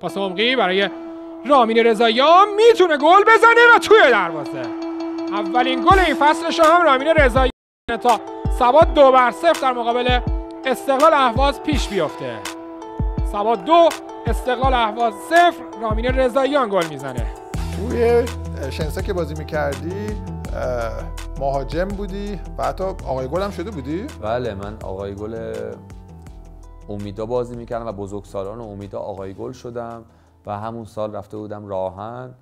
پاس عمقی برای رامین رضاییان میتونه گل بزنه و توی دروازه اولین گل این فصلش هم رامین رضاییان تا سبا دو بر صفر در مقابل استقلال اهواز پیش بیفته سبا دو استقلال احواز صفر رامین رضاییان گل میزنه توی شنسا که بازی میکردی مهاجم بودی و حتی آقای گل هم شده بودی؟ بله من آقای گل امیدا بازی میکردم و بزرگسالان امیدا آقای گل شدم و همون سال رفته بودم راهن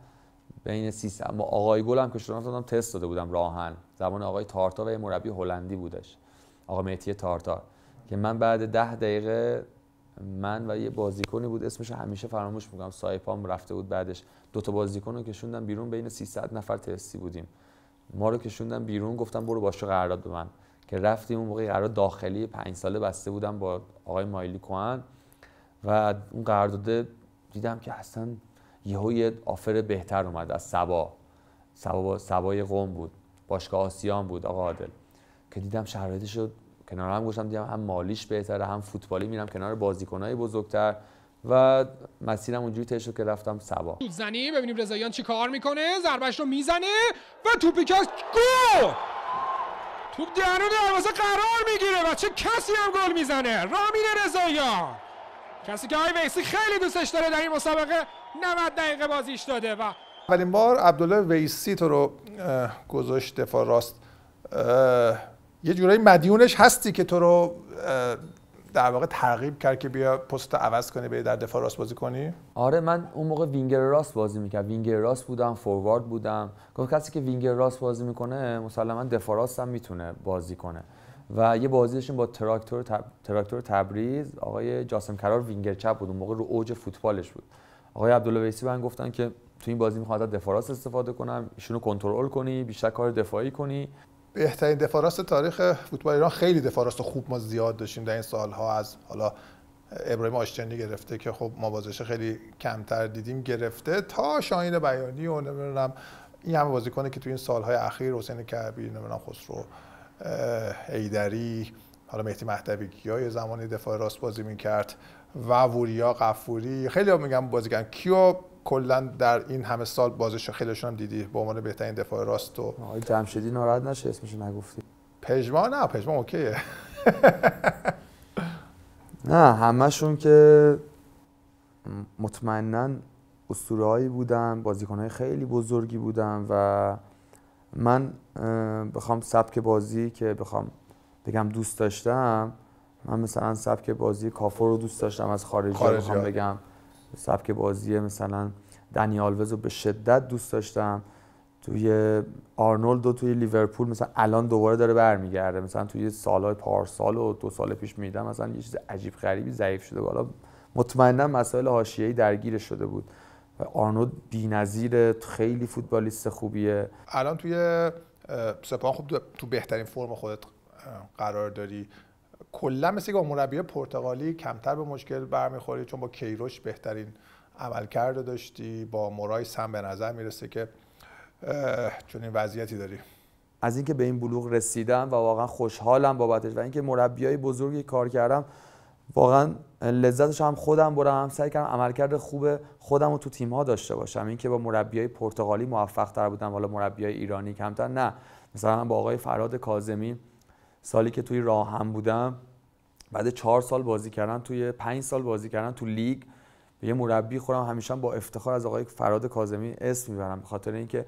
بین 300 با آقای گل هم که تست داده بودم راهن زمان آقای تارتار یه مربی هلندی بودش آقا مهتی تارتار که من بعد ده دقیقه من و یه بازیکنی بود اسمش همیشه فراموش میکنم سایپام رفته بود بعدش دو تا بازیکن رو کشوندم بیرون بین 300 نفر تستی بودیم ما رو بیرون گفتم برو باشو قرارداد به من که رفتیم اون موقع قرار داخلی پنج ساله بسته بودم با آقای مایلی کوهن و اون داده دیدم که اصلا یهو یه آفر بهتر اومد از سبا سبا سبای قوم بود باشگاه آسیان بود آقا عادل که دیدم شرایطش شد کنار هم گوشم دیدم هم مالیش بهتره هم فوتبالی میرم کنار بازیکنهای بزرگتر و مسیرم اونجوری طی شد که رفتم سبا زنی ببینیم رضایان چی کار میکنه ضربش رو میزنه و توپی که توپ درون دروازه قرار میگیره و چه کسی هم گل میزنه رامین رضاییان کسی که ویسی خیلی دوستش داره در این مسابقه 90 دقیقه بازیش داده و اولین بار عبدالله ویسی تو رو گذاشت دفاع راست یه جورایی مدیونش هستی که تو رو در واقع ترغیب کرد که بیا پست عوض کنی باید در دفاع راست بازی کنی آره من اون موقع وینگر راست بازی میکرد وینگر راست بودم فوروارد بودم گفت کسی که وینگر راست بازی میکنه مسلما دفاع راست هم میتونه بازی کنه و یه بازی داشتیم با تراکتور تراکتور تبریز آقای جاسم کرار وینگر چپ بود اون موقع رو اوج فوتبالش بود آقای عبدالله ویسی من گفتن که تو این بازی میخوام دفاع راست استفاده کنم ایشونو کنترل کنی بیشتر کار دفاعی کنی بهترین دفاع راست تاریخ فوتبال ایران خیلی دفاع راست خوب ما زیاد داشتیم در این سالها از حالا ابراهیم آشتیانی گرفته که خب ما بازش خیلی کمتر دیدیم گرفته تا شاهین بیانی و نمیدونم این همه کنه که تو این سالهای اخیر حسین کربی، نمیدونم خسرو ایدری حالا مهدی مهدوی کیا زمانی دفاع راست بازی میکرد و وریا قفوری خیلی ها میگم بازیکن کیو کلا در این همه سال بازش خیلیشون هم دیدی به عنوان بهترین دفاع راست و آقای جمشیدی ناراحت نشه اسمش نگفتی پژما نه پژما اوکیه نه همشون که مطمئنا بودم بودن های خیلی بزرگی بودن و من بخوام سبک بازی که بخوام بگم دوست داشتم من مثلا سبک بازی کافور رو دوست داشتم از خارجی, خارجی بخوام آره. بگم سبک بازی مثلا دنی آلوز رو به شدت دوست داشتم توی آرنولد و توی لیورپول مثلا الان دوباره داره برمیگرده مثلا توی سالهای پارسال و دو سال پیش میدم مثلا یه چیز عجیب غریبی ضعیف شده حالا مطمئنا مسائل حاشیه‌ای درگیر شده بود آرنولد بی‌نظیر خیلی فوتبالیست خوبیه الان توی سپاه خوب تو بهترین فرم خودت قرار داری کلا مثل که با مربی پرتغالی کمتر به مشکل برمیخوری چون با کیروش بهترین عملکرد داشتی با مورای سم به نظر میرسه که چون این وضعیتی داری از اینکه به این بلوغ رسیدم و واقعا خوشحالم بابتش و اینکه های بزرگی کار کردم واقعا لذتش هم خودم برم سعی کردم عملکرد خوب خودم رو تو تیم ها داشته باشم اینکه با های پرتغالی موفق تر بودم حالا های ایرانی کمتر نه مثلا با آقای فراد کاظمی سالی که توی راه هم بودم بعد چهار سال بازی کردن توی پنج سال بازی کردن تو لیگ یه مربی خورم همیشه با افتخار از آقای فراد کازمی اسم میبرم به خاطر اینکه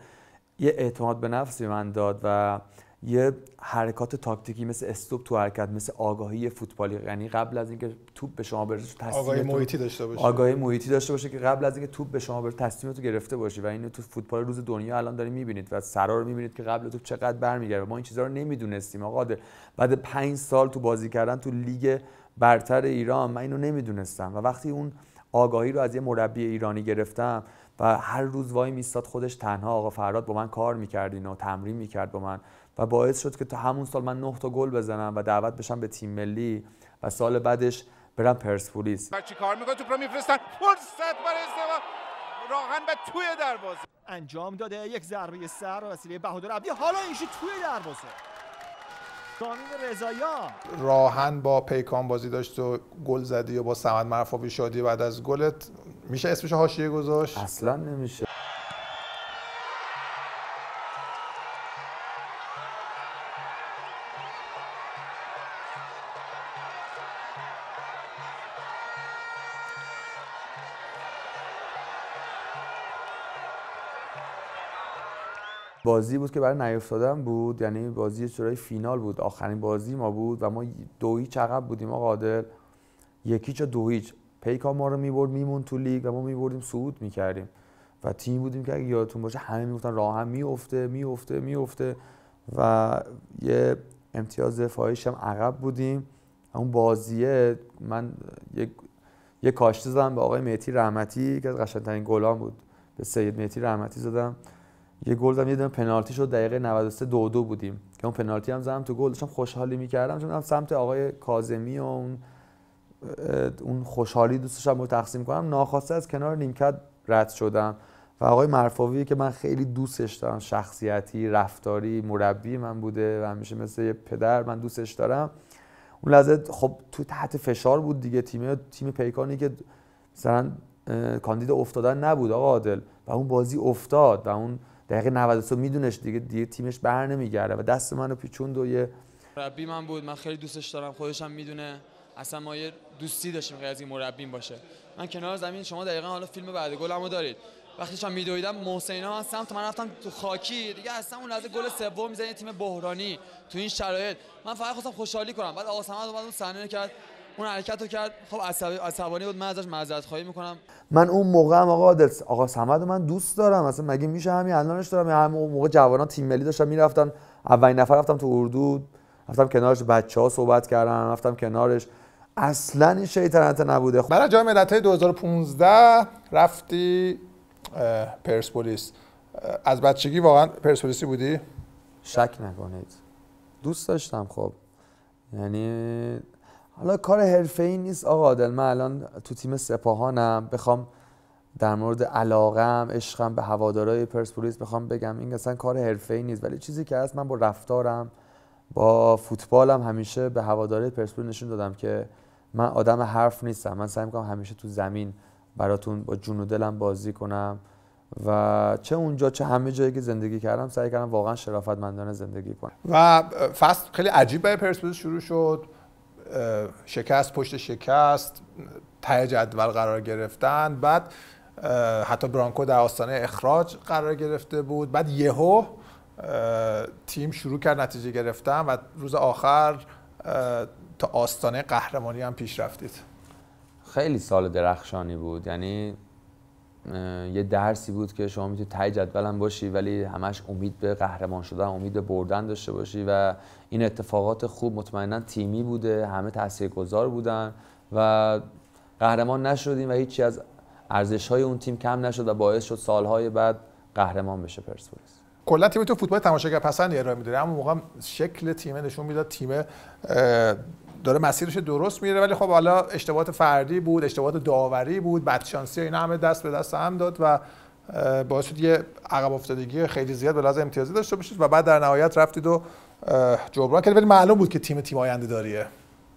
یه اعتماد به نفسی من داد و یه حرکات تاکتیکی مثل استوب تو حرکت مثل آگاهی فوتبالی یعنی قبل از اینکه توپ به شما برسه تو آگاهی محیطی داشته باشه آگاهی محیطی داشته باشه که قبل از اینکه توپ به شما برسه تصمیم تو گرفته باشی و اینو تو فوتبال روز دنیا الان داری میبینید و سرا رو میبینید که قبل توپ چقدر برمیگرده ما این چیزها رو نمیدونستیم آقا بعد پنج سال تو بازی کردن تو لیگ برتر ایران من اینو نمیدونستم و وقتی اون آگاهی رو از یه مربی ایرانی گرفتم و هر روز وای میستاد خودش تنها آقا فراد با من کار میکرد اینو تمرین میکرد با من و باعث شد که تا همون سال من 9 تا گل بزنم و دعوت بشم به تیم ملی و سال بعدش برم پرسپولیس چی کار میکنه تو پرو میفرستن فرصت برای استوا راهن به توی دروازه انجام داده یک ضربه سر و وسیله بهادر عبدی حالا اینشی توی دروازه دامین رضایا راهن با پیکان بازی داشت و گل زدی و با سمد مرفابی شادی بعد از گلت میشه اسمش حاشیه گذاشت اصلا نمیشه بازی بود که برای نیافتادن بود یعنی بازی چرای فینال بود آخرین بازی ما بود و ما دو هیچ عقب بودیم آقا عادل یکی چا دو هیچ پیکا ما رو میبرد میمون تو لیگ و ما میبردیم صعود میکردیم و تیم بودیم که اگه یادتون باشه همه میگفتن راه هم میفته میفته و یه امتیاز دفاعیش هم عقب بودیم اون بازیه من یک یه کاشته زدم به آقای مهتی رحمتی که از قشنگترین گلان بود به سید مهتی رحمتی زدم یه گل زدم یه دونه پنالتی شد دقیقه 93 دو بودیم که اون پنالتی هم زدم تو گل داشتم خوشحالی میکردم چون سمت آقای کاظمی و اون اون خوشحالی دوست داشتم رو تقسیم کنم ناخواسته از کنار نیمکت رد شدم و آقای مرفاوی که من خیلی دوستش دارم شخصیتی رفتاری مربی من بوده و همیشه مثل یه پدر من دوستش دارم اون لحظه خب تو تحت فشار بود دیگه تیم تیم پیکانی که مثلا کاندید افتادن نبود آقا عادل و اون بازی افتاد و اون دقیقه 93 میدونش دیگه دیگه تیمش بر نمیگرده و دست منو پیچوند و یه مربی من بود من خیلی دوستش دارم خودش هم میدونه اصلا ما یه دوستی داشتیم غیر از این مربیم باشه من کنار زمین شما دقیقا حالا فیلم بعد گلمو دارید وقتی شما میدویدم ها من سمت من رفتم تو خاکی دیگه اصلا اون لحظه گل سوم میزنه تیم بحرانی تو این شرایط من فقط خواستم خوشحالی کنم بعد آسمان اومد اون کرد اون حرکت رو کرد خب عصبانی بود من ازش معذرت خواهی میکنم من اون موقع هم آقا آقا سمد من دوست دارم اصلا مگه میشه همین الانش دارم یه یعنی موقع جوانان تیم ملی داشتم میرفتن اولین نفر رفتم تو اردو رفتم کنارش بچه ها صحبت کردم رفتم کنارش اصلا این شیطنت نبوده خب برای جام های 2015 رفتی پرسپولیس از بچگی واقعا پرسپولیسی بودی شک نکنید دوست داشتم خب یعنی حالا کار حرفه ای نیست آقا عادل من الان تو تیم سپاهانم بخوام در مورد علاقم عشقم به هوادارای پرسپولیس بخوام بگم این اصلا کار حرفه ای نیست ولی چیزی که هست من با رفتارم با فوتبالم همیشه به هوادارای پرسپولیس نشون دادم که من آدم حرف نیستم من سعی میکنم همیشه تو زمین براتون با جون و دلم بازی کنم و چه اونجا چه همه جایی که زندگی کردم سعی کردم واقعا شرافتمندانه زندگی کنم و فصل خیلی عجیب برای پرسپولیس شروع شد شکست پشت شکست ته جدول قرار گرفتن بعد حتی برانکو در آستانه اخراج قرار گرفته بود بعد یهو تیم شروع کرد نتیجه گرفتن و روز آخر تا آستانه قهرمانی هم پیش رفتید خیلی سال درخشانی بود یعنی یه درسی بود که شما میتونی تای هم باشی ولی همش امید به قهرمان شدن امید به بردن داشته باشی و این اتفاقات خوب مطمئنا تیمی بوده همه تاثیرگذار بودن و قهرمان نشدیم و هیچی از ارزش های اون تیم کم نشد و باعث شد سالهای بعد قهرمان بشه پرسپولیس کلا تیم تو فوتبال تماشاگر پسند ارائه میداره اما موقع شکل تیمه نشون میداد تیم داره مسیرش درست میره ولی خب حالا اشتباهات فردی بود اشتباهات داوری بود بدشانسی اینا همه دست به دست هم داد و باعث شد یه عقب افتادگی خیلی زیاد به لحاظ امتیازی داشته باشید و بعد در نهایت رفتید و جبران کردید ولی معلوم بود که تیم تیم آینده داریه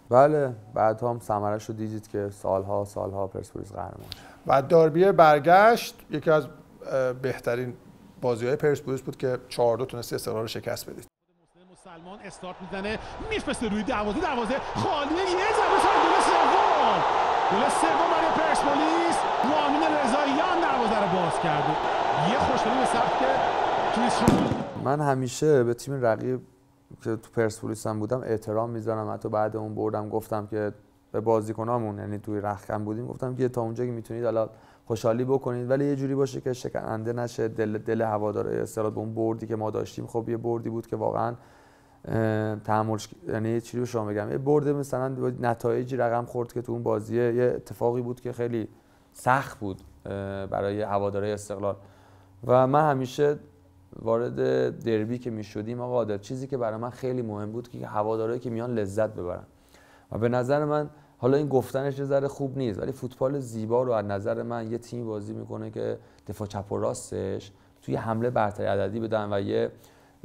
بله بعد هم سمرش رو دیدید که سالها سالها پرسپولیس قهرمان و داربی برگشت یکی از بهترین بازی پرسپولیس بود که 4 دو تونستی استقلال رو شکست بدید سلمان استارت میزنه میفرسته روی دروازه دروازه خالیه یه ضربه سر گل سوم گل سوم برای پرسپولیس رامین رضاییان دروازه رو باز کرده یه خوشحالی به که کریس من همیشه به تیم رقیب که تو پرسپولیس هم بودم احترام میذارم حتی بعد اون بردم گفتم که به بازیکنامون یعنی توی رخکم بودیم گفتم که تا اونجا که میتونید حالا خوشحالی بکنید ولی یه جوری باشه که شکننده نشه دل دل هواداره استراد به اون بردی که ما داشتیم خب یه بردی بود که واقعا تحمل یعنی چی شما بگم یه برد مثلا نتایجی رقم خورد که تو اون بازی یه اتفاقی بود که خیلی سخت بود برای هواداره استقلال و من همیشه وارد دربی که میشدیم آقا عادت چیزی که برای من خیلی مهم بود که هواداره که میان لذت ببرن و به نظر من حالا این گفتنش یه ذره خوب نیست ولی فوتبال زیبا رو از نظر من یه تیم بازی میکنه که دفاع چپ و راستش توی حمله برتری عددی بدن و یه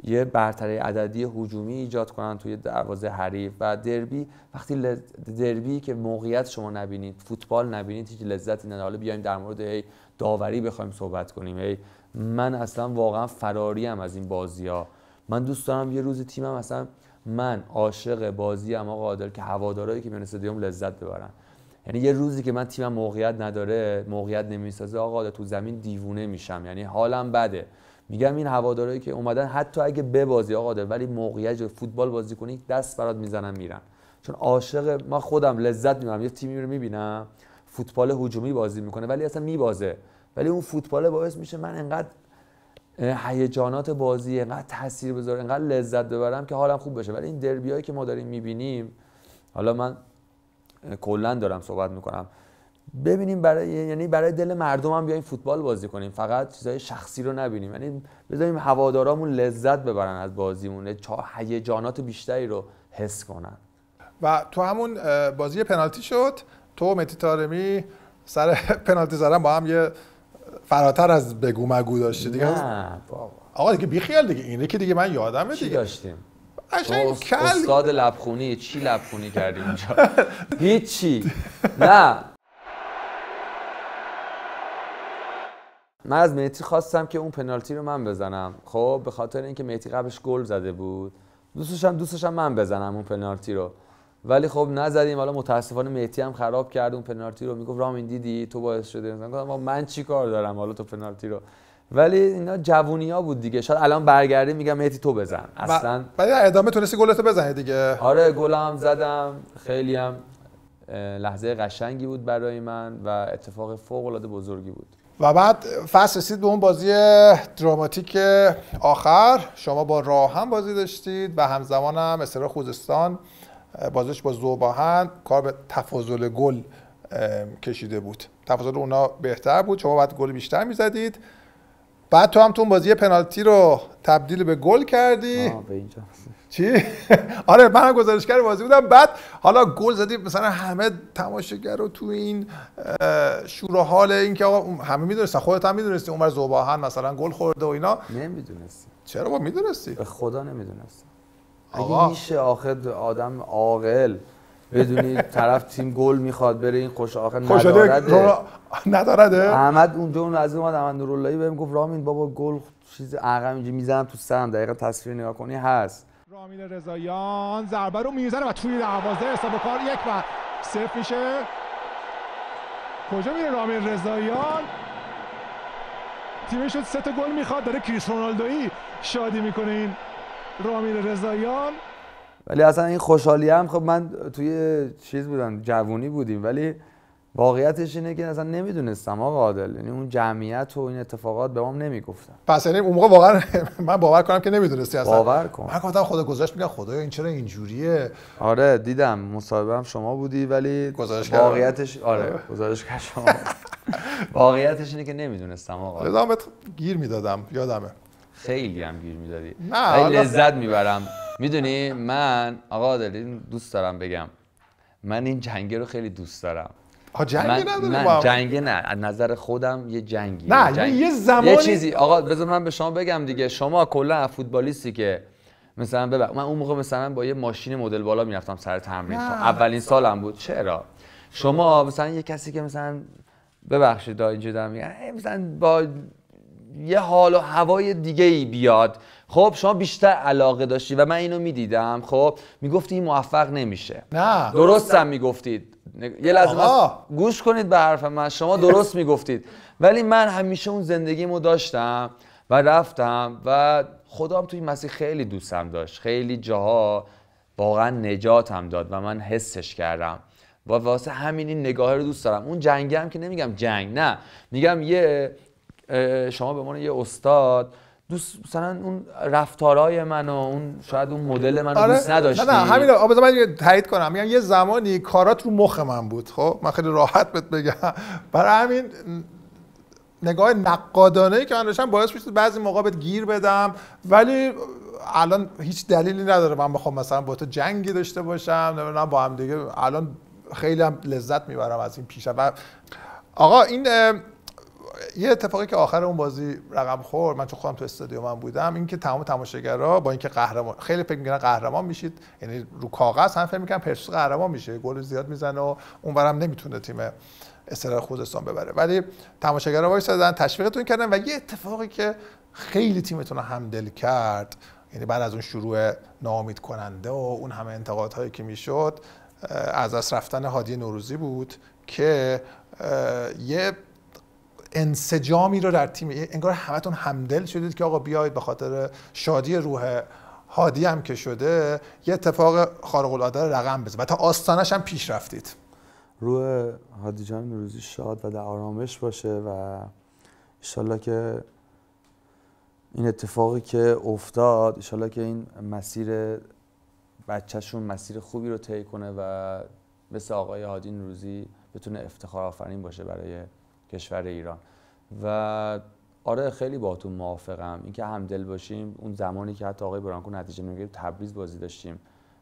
یه برتری عددی حجومی ایجاد کنن توی دروازه حریف و دربی وقتی دربی که موقعیت شما نبینید فوتبال نبینید هیچ لذتی نداره حالا بیایم در مورد ای داوری بخوایم صحبت کنیم ای من اصلا واقعا فراری از این بازی ها من دوست دارم یه روز تیمم اصلا من عاشق بازی آقا قادر که هوادارایی که میان استادیوم لذت ببرن یعنی یه روزی که من تیمم موقعیت نداره موقعیت نمیسازه آقا تو زمین دیوونه میشم یعنی حالم بده میگم این هوادارایی که اومدن حتی اگه ببازی آقا ده ولی موقعیت فوتبال بازی کنی دست برات میزنن میرن چون عاشق ما خودم لذت میبرم یه تیمی رو میبینم فوتبال هجومی بازی میکنه ولی اصلا میبازه ولی اون فوتبال باعث میشه من انقدر هیجانات بازی انقدر تاثیر بذاره انقدر لذت ببرم که حالم خوب بشه ولی این دربیایی که ما داریم میبینیم حالا من کلا دارم صحبت میکنم ببینیم برای یعنی برای دل مردم هم بیایم فوتبال بازی کنیم فقط چیزای شخصی رو نبینیم یعنی بذاریم هوادارامون لذت ببرن از بازیمون هیجانات بیشتری رو حس کنن و تو همون بازی پنالتی شد تو متی تارمی سر پنالتی زدن با هم یه فراتر از بگو مگو داشتی دیگه نه بابا آقا دیگه خیال دیگه اینه که دیگه من یادمه دیگه چی داشتیم استاد لبخونی چی لبخونی کردی اینجا؟ هیچی نه من از مهتی خواستم که اون پنالتی رو من بزنم خب به خاطر اینکه مهتی قبلش گل زده بود دوستشم دوستشم من بزنم اون پنالتی رو ولی خب نزدیم حالا متاسفانه مهتی هم خراب کرد اون پنالتی رو میگفت رامین دیدی تو باعث شده من گفتم من چی کار دارم حالا تو پنالتی رو ولی اینا جوونی ها بود دیگه شاید الان برگردی میگم مهتی تو بزن اصلا ولی ادامه تونستی گلتو بزنی دیگه آره گلم زدم خیلی هم لحظه قشنگی بود برای من و اتفاق فوق العاده بزرگی بود و بعد فصل رسید به اون بازی دراماتیک آخر شما با راهن بازی داشتید و همزمان هم استرا خوزستان بازش با زوباهن کار به تفاضل گل کشیده بود تفاضل اونا بهتر بود شما بعد گل بیشتر میزدید بعد تو هم تو بازی پنالتی رو تبدیل به گل کردی به اینجا چی آره من گزارشگر بازی بودم بعد حالا گل زدی مثلا همه تماشاگر رو تو این شور حال اینکه همه میدونستن خودت هم میدونستی عمر زوباهن مثلا گل خورده و اینا نمیدونستی چرا با میدونستی به خدا نمیدونستی اگه میشه آخر آدم عاقل بدونی طرف تیم گل میخواد بره این خوش آخر ندارده ندارده احمد اونجا اون از اومد احمد نوراللهی بهم گفت رامین بابا گل چیز عقب اینجا میزنم تو سرم دقیقه تصویر نگاه کنی هست رامین رضاییان ضربه رو میزنه و توی دروازه حساب کار یک و صفر میشه کجا میره رامین رضاییان تیمش سه تا گل میخواد داره کریس رونالدویی شادی میکنه این رامین رضایان ولی اصلا این خوشحالی هم خب من توی چیز بودم جوونی بودیم ولی واقعیتش اینه که اصلا نمیدونستم آقا عادل یعنی اون جمعیت و این اتفاقات به هم نمیگفتن پس یعنی اون موقع واقعا من باور کنم که نمیدونستی اصلا باور کن من گفتم خدا گذاشت میگم خدایا این چرا اینجوریه آره دیدم مصاحبه هم شما بودی ولی گزارش واقعیتش آره گزارش شما واقعیتش اینه که نمیدونستم آقا یادم گیر میدادم یادمه خیلی هم گیر میدادی نه لذت میبرم میدونی من آقا عادل دوست دارم بگم من این جنگه رو خیلی دوست دارم ها جنگ من, من نه از نظر خودم یه جنگی نه یه زمانی یه چیزی آقا بذار من به شما بگم دیگه شما کلا فوتبالیستی که مثلا ببر... من اون موقع مثلا با یه ماشین مدل بالا میرفتم سر تمرین اولین سالم بود چرا شما مثلا یه کسی که مثلا ببخشید اینجا دارم مثلا با یه حال و هوای دیگه ای بیاد خب شما بیشتر علاقه داشتی و من اینو میدیدم خب میگفتی این موفق نمیشه نه درستم میگفتید یه لحظه گوش کنید به حرف من شما درست میگفتید ولی من همیشه اون زندگیمو داشتم و رفتم و خدام توی مسیح خیلی دوستم داشت خیلی جاها واقعا نجاتم داد و من حسش کردم و واسه همین این نگاه رو دوست دارم اون جنگم که نمیگم جنگ نه میگم یه شما به من یه استاد دوست مثلا اون رفتارای من و اون شاید اون مدل من آره دوست نداشتی نه نه همین آب من تایید کنم میگم یه زمانی کارات رو مخ من بود خب من خیلی راحت بهت بگم برای همین نگاه نقادانه ای که من داشتم باعث میشد بعضی موقع بهت گیر بدم ولی الان هیچ دلیلی نداره من بخوام مثلا با تو جنگی داشته باشم نه با هم دیگه الان خیلی هم لذت میبرم از این پیش و آقا این یه اتفاقی که آخر اون بازی رقم خورد من چون خودم تو من بودم اینکه تمام تماشاگرا با اینکه قهرمان خیلی فکر می‌کردن قهرمان میشید یعنی رو کاغذ هم فکر می‌کردن پرسپولیس قهرمان میشه گل زیاد میزنه و اونورم نمیتونه تیم استقلال خوزستان ببره ولی تماشاگرا وایسادن تشویقتون کردن و یه اتفاقی که خیلی تیمتون رو همدل کرد یعنی بعد از اون شروع ناامید کننده و اون همه انتقادهایی که میشد از دست رفتن هادی نوروزی بود که یه انسجامی رو در تیم انگار همتون همدل شدید که آقا بیاید به خاطر شادی روح هادی هم که شده یه اتفاق خارق العاده رو رقم بزنید و تا آستانش هم پیش رفتید روح هادی جان روزی شاد و در آرامش باشه و انشالله که این اتفاقی که افتاد انشالله که این مسیر بچهشون مسیر خوبی رو طی کنه و مثل آقای هادین روزی بتونه افتخار آفرین باشه برای کشور ایران و آره خیلی باهاتون موافقم اینکه همدل باشیم اون زمانی که حتی آقای برانکو نتیجه نمیگرفت تبریز بازی داشتیم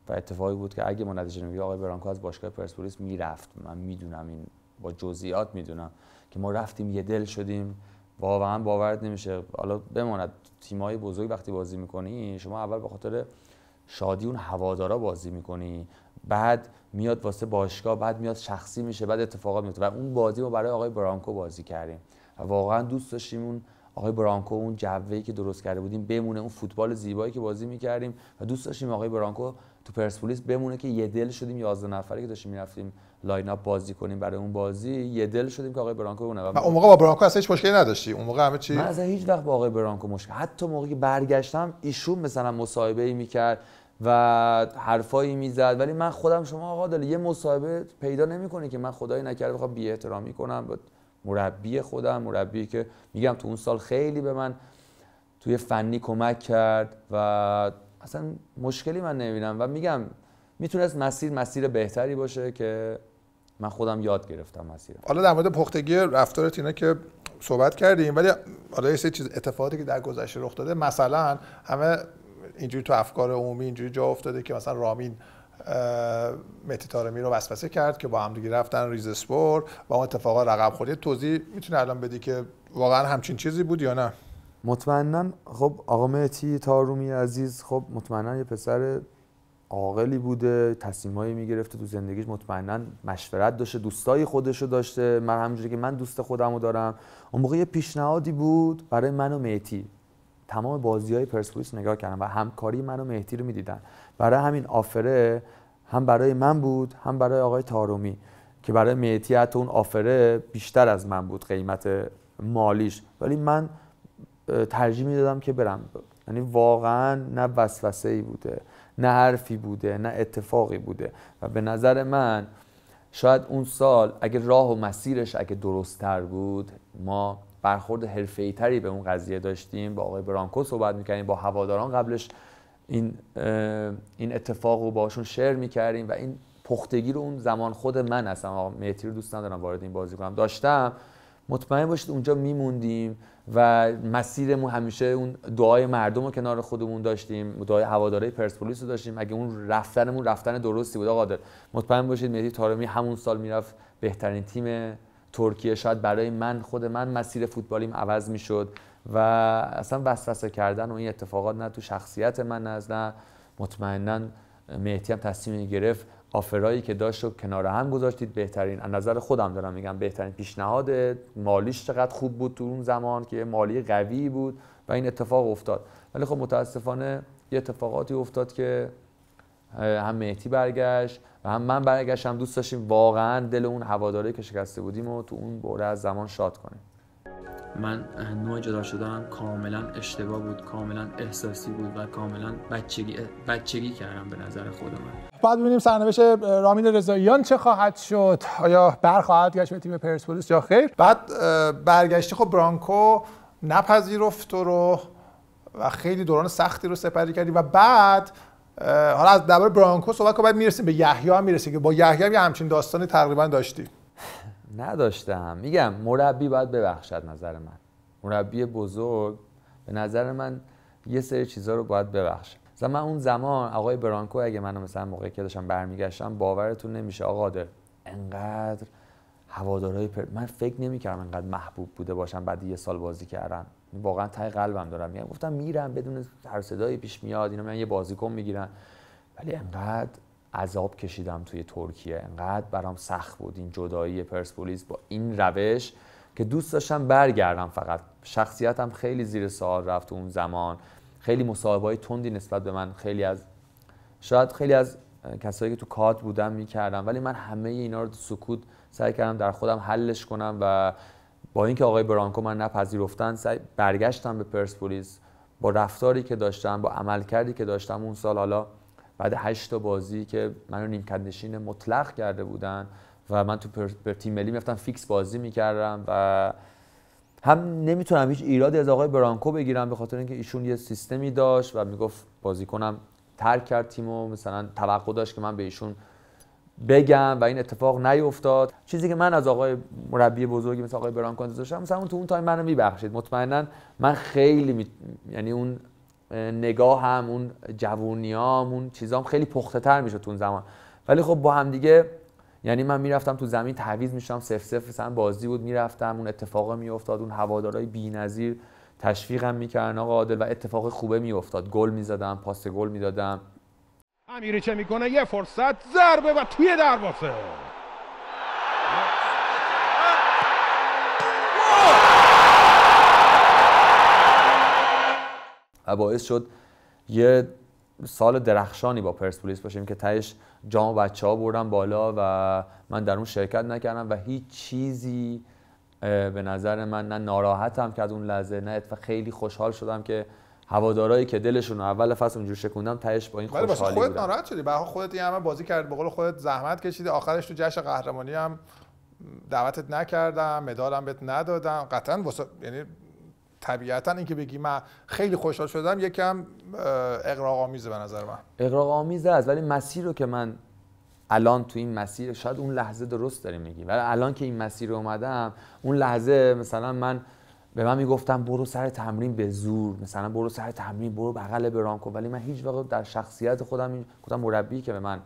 و اتفاقی بود که اگه ما نتیجه نمیگرفت آقای برانکو از باشگاه پرسپولیس میرفت من میدونم این با جزئیات میدونم که ما رفتیم یه دل شدیم واقعا باورت نمیشه حالا بماند تیمای بزرگ وقتی بازی میکنی شما اول به خاطر شادی اون هوادارا بازی میکنی بعد میاد واسه باشگاه بعد میاد شخصی میشه بعد اتفاقات میفته و اون بازی ما برای آقای برانکو بازی کردیم و واقعا دوست داشتیم اون آقای برانکو اون جوهی که درست کرده بودیم بمونه اون فوتبال زیبایی که بازی میکردیم و دوست داشتیم آقای برانکو تو پرسپولیس بمونه که یه دل شدیم 11 نفره که داشتیم میرفتیم لاین اپ بازی کنیم برای اون بازی یه دل شدیم که آقای برانکو بمونه و اون موقع با برانکو اصلا هیچ مشکلی نداشتی اون موقع همه چی من هیچ وقت با آقای برانکو مشکل حتی موقعی که برگشتم ایشون مثلا مصاحبه ای میکرد و حرفایی میزد ولی من خودم شما آقا دل یه مصاحبه پیدا نمیکنه که من خدای نکرده بخوام بی احترامی کنم به مربی خودم مربی که میگم تو اون سال خیلی به من توی فنی کمک کرد و اصلا مشکلی من نمیبینم و میگم میتونست مسیر مسیر بهتری باشه که من خودم یاد گرفتم مسیرم حالا در مورد پختگی رفتارت اینا که صحبت کردیم ولی حالا یه چیز اتفاقاتی که در گذشته رخ داده مثلا همه اینجوری تو افکار عمومی اینجوری جا افتاده که مثلا رامین متی تارمی رو وسوسه کرد که با هم دیگه رفتن ریز اسپور و اون اتفاقا رقم خورد توضیح میتونه الان بدی که واقعا همچین چیزی بود یا نه مطمئنا خب آقا مهتی تارومی عزیز خب مطمئنا یه پسر عاقلی بوده تصمیمایی میگرفته تو زندگیش مطمئنا مشورت داشته دوستای خودش رو داشته من همونجوری که من دوست خودمو دارم اون موقع یه پیشنهادی بود برای من و تمام بازی های پرسپولیس نگاه کردم و همکاری من و مهدی رو میدیدن برای همین آفره هم برای من بود هم برای آقای تارومی که برای مهدی حتی اون آفره بیشتر از من بود قیمت مالیش ولی من ترجیح میدادم که برم یعنی واقعا نه وسوسه ای بوده نه حرفی بوده نه اتفاقی بوده و به نظر من شاید اون سال اگه راه و مسیرش اگه درستتر بود ما برخورد تری به اون قضیه داشتیم با آقای برانکو صحبت می‌کردیم با هواداران قبلش این این اتفاق رو باشون شیر میکردیم و این پختگی رو اون زمان خود من هستم آقا مهدی رو دوست ندارم وارد این بازی کنم داشتم مطمئن باشید اونجا میموندیم و مسیرمون همیشه اون دعای مردم رو کنار خودمون داشتیم دعای هواداره پرسپولیس رو داشتیم اگه اون رفتنمون رفتن درستی بود آقا مطمئن باشید مهدی تارمی همون سال میرفت بهترین تیم ترکیه شاید برای من خود من مسیر فوتبالیم عوض میشد و اصلا وسوسه کردن و این اتفاقات نه تو شخصیت من از نه مطمئنا مهدی هم تصمیم گرفت آفرایی که داشت و کنار هم گذاشتید بهترین از نظر خودم دارم میگم بهترین پیشنهاد مالیش چقدر خوب بود تو اون زمان که مالی قوی بود و این اتفاق افتاد ولی خب متاسفانه یه اتفاقاتی افتاد که هم مهتی برگشت و هم من برگشتم دوست داشتیم واقعا دل اون هواداری که شکسته بودیم و تو اون بوره از زمان شاد کنیم من نوع جدا شدم کاملا اشتباه بود کاملا احساسی بود و کاملا بچگی, بچگی کردم به نظر خود من بعد ببینیم سرنوشت رامین رضاییان چه خواهد شد آیا برخواهد گشت به تیم پرسپولیس یا خیر بعد برگشتی خب برانکو نپذیرفت تو رو و خیلی دوران سختی رو سپری کردی و بعد حالا از درباره برانکو صحبت که باید میرسیم به یحیی هم میرسیم که با یحیی هم یه همچین داستانی تقریبا داشتی نداشتم میگم مربی باید ببخشد نظر من مربی بزرگ به نظر من یه سری چیزها رو باید ببخشه مثلا من اون زمان آقای برانکو اگه منو مثلا موقعی که داشتم برمیگشتم باورتون نمیشه آقا در انقدر هوادارهای پر... من فکر نمیکردم انقدر محبوب بوده باشم بعد یه سال بازی کردم واقعا تای قلبم دارم میگم گفتم میرم بدون هر صدایی پیش میاد اینا من یه بازیکن میگیرن ولی انقدر عذاب کشیدم توی ترکیه انقدر برام سخت بود این جدایی پرسپولیس با این روش که دوست داشتم برگردم فقط شخصیتم خیلی زیر سوال رفت اون زمان خیلی مصاحبه های تندی نسبت به من خیلی از شاید خیلی از کسایی که تو کات بودم میکردم ولی من همه اینا رو سکوت سعی کردم در خودم حلش کنم و با اینکه آقای برانکو من نپذیرفتن برگشتم به پرسپولیس با رفتاری که داشتم با عملکردی که داشتم اون سال حالا بعد هشت تا بازی که منو نیمکت نشین مطلق کرده بودن و من تو پر, تیم ملی میفتم فیکس بازی میکردم و هم نمیتونم هیچ ایرادی از آقای برانکو بگیرم به خاطر اینکه ایشون یه سیستمی داشت و میگفت بازیکنم ترک کرد تیمو مثلا توقع داشت که من به ایشون بگم و این اتفاق نیفتاد چیزی که من از آقای مربی بزرگی مثل آقای برانکو داشتم مثلا تو اون تایم منو میبخشید مطمئنا من خیلی یعنی اون نگاه هم اون جوونیام اون چیزام خیلی پخته تر میشد تو اون زمان ولی خب با هم دیگه یعنی من میرفتم تو زمین تعویض میشدم سف سف مثلا بازی بود میرفتم اون اتفاق میافتاد اون هوادارای بی‌نظیر تشویقم میکردن آقا عادل و اتفاق خوبه میافتاد گل میزدم پاس گل میدادم امیری چه میکنه یه فرصت ضربه و توی دروازه باعث شد یه سال درخشانی با پرسپولیس باشیم که تهش جام بچه ها بردم بالا و من در اون شرکت نکردم و هیچ چیزی به نظر من نه ناراحتم که از اون لحظه نه خیلی خوشحال شدم که هوادارایی که دلشون رو اول فصل اونجور شکوندم تهش با این خوشحالی خودت ناراحت شدی به خودت این همه بازی کرد به قول خودت زحمت کشیدی آخرش تو جشن قهرمانی هم دعوتت نکردم مدالم بهت ندادم قطعا واسه یعنی طبیعتا اینکه بگی من خیلی خوشحال شدم یکم اقراق آمیزه به نظر من اقراق آمیزه است ولی مسیر رو که من الان تو این مسیر شاید اون لحظه درست داری میگی ولی الان که این مسیر رو اومدم اون لحظه مثلا من به من میگفتن برو سر تمرین به زور مثلا برو سر تمرین برو بغل برانکو ولی من هیچ در شخصیت خودم این گفتم مربی که به من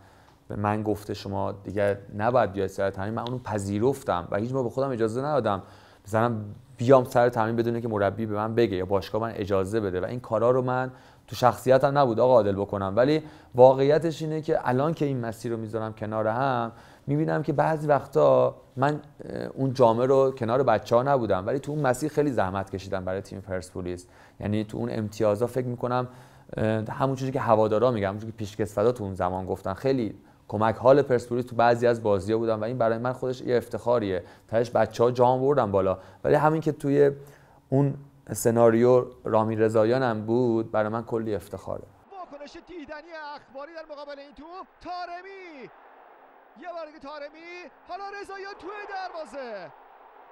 به من گفته شما دیگه نباید بیای سر تمرین من اونو پذیرفتم و هیچ به خودم اجازه ندادم مثلا بیام سر تمرین بدونه که مربی به من بگه یا باشگاه من اجازه بده و این کارا رو من تو شخصیتم نبود آقا عادل بکنم ولی واقعیتش اینه که الان که این مسیر رو میذارم کنار هم میبینم که بعضی وقتا من اون جامعه رو کنار بچه ها نبودم ولی تو اون مسیر خیلی زحمت کشیدم برای تیم پرسپولیس یعنی تو اون امتیازا فکر میکنم همون چیزی که هوادارا میگم همون که پیشکسوتا تو اون زمان گفتن خیلی کمک حال پرسپولیس تو بعضی از ها بودم و این برای من خودش یه افتخاریه تاش ها جام بردم بالا ولی همین که توی اون سناریو رامین رضایانم بود برای من کلی افتخاره واکنش اخباری در مقابل این تو تارمی یه بار دیگه تارمی حالا رضایی توی دروازه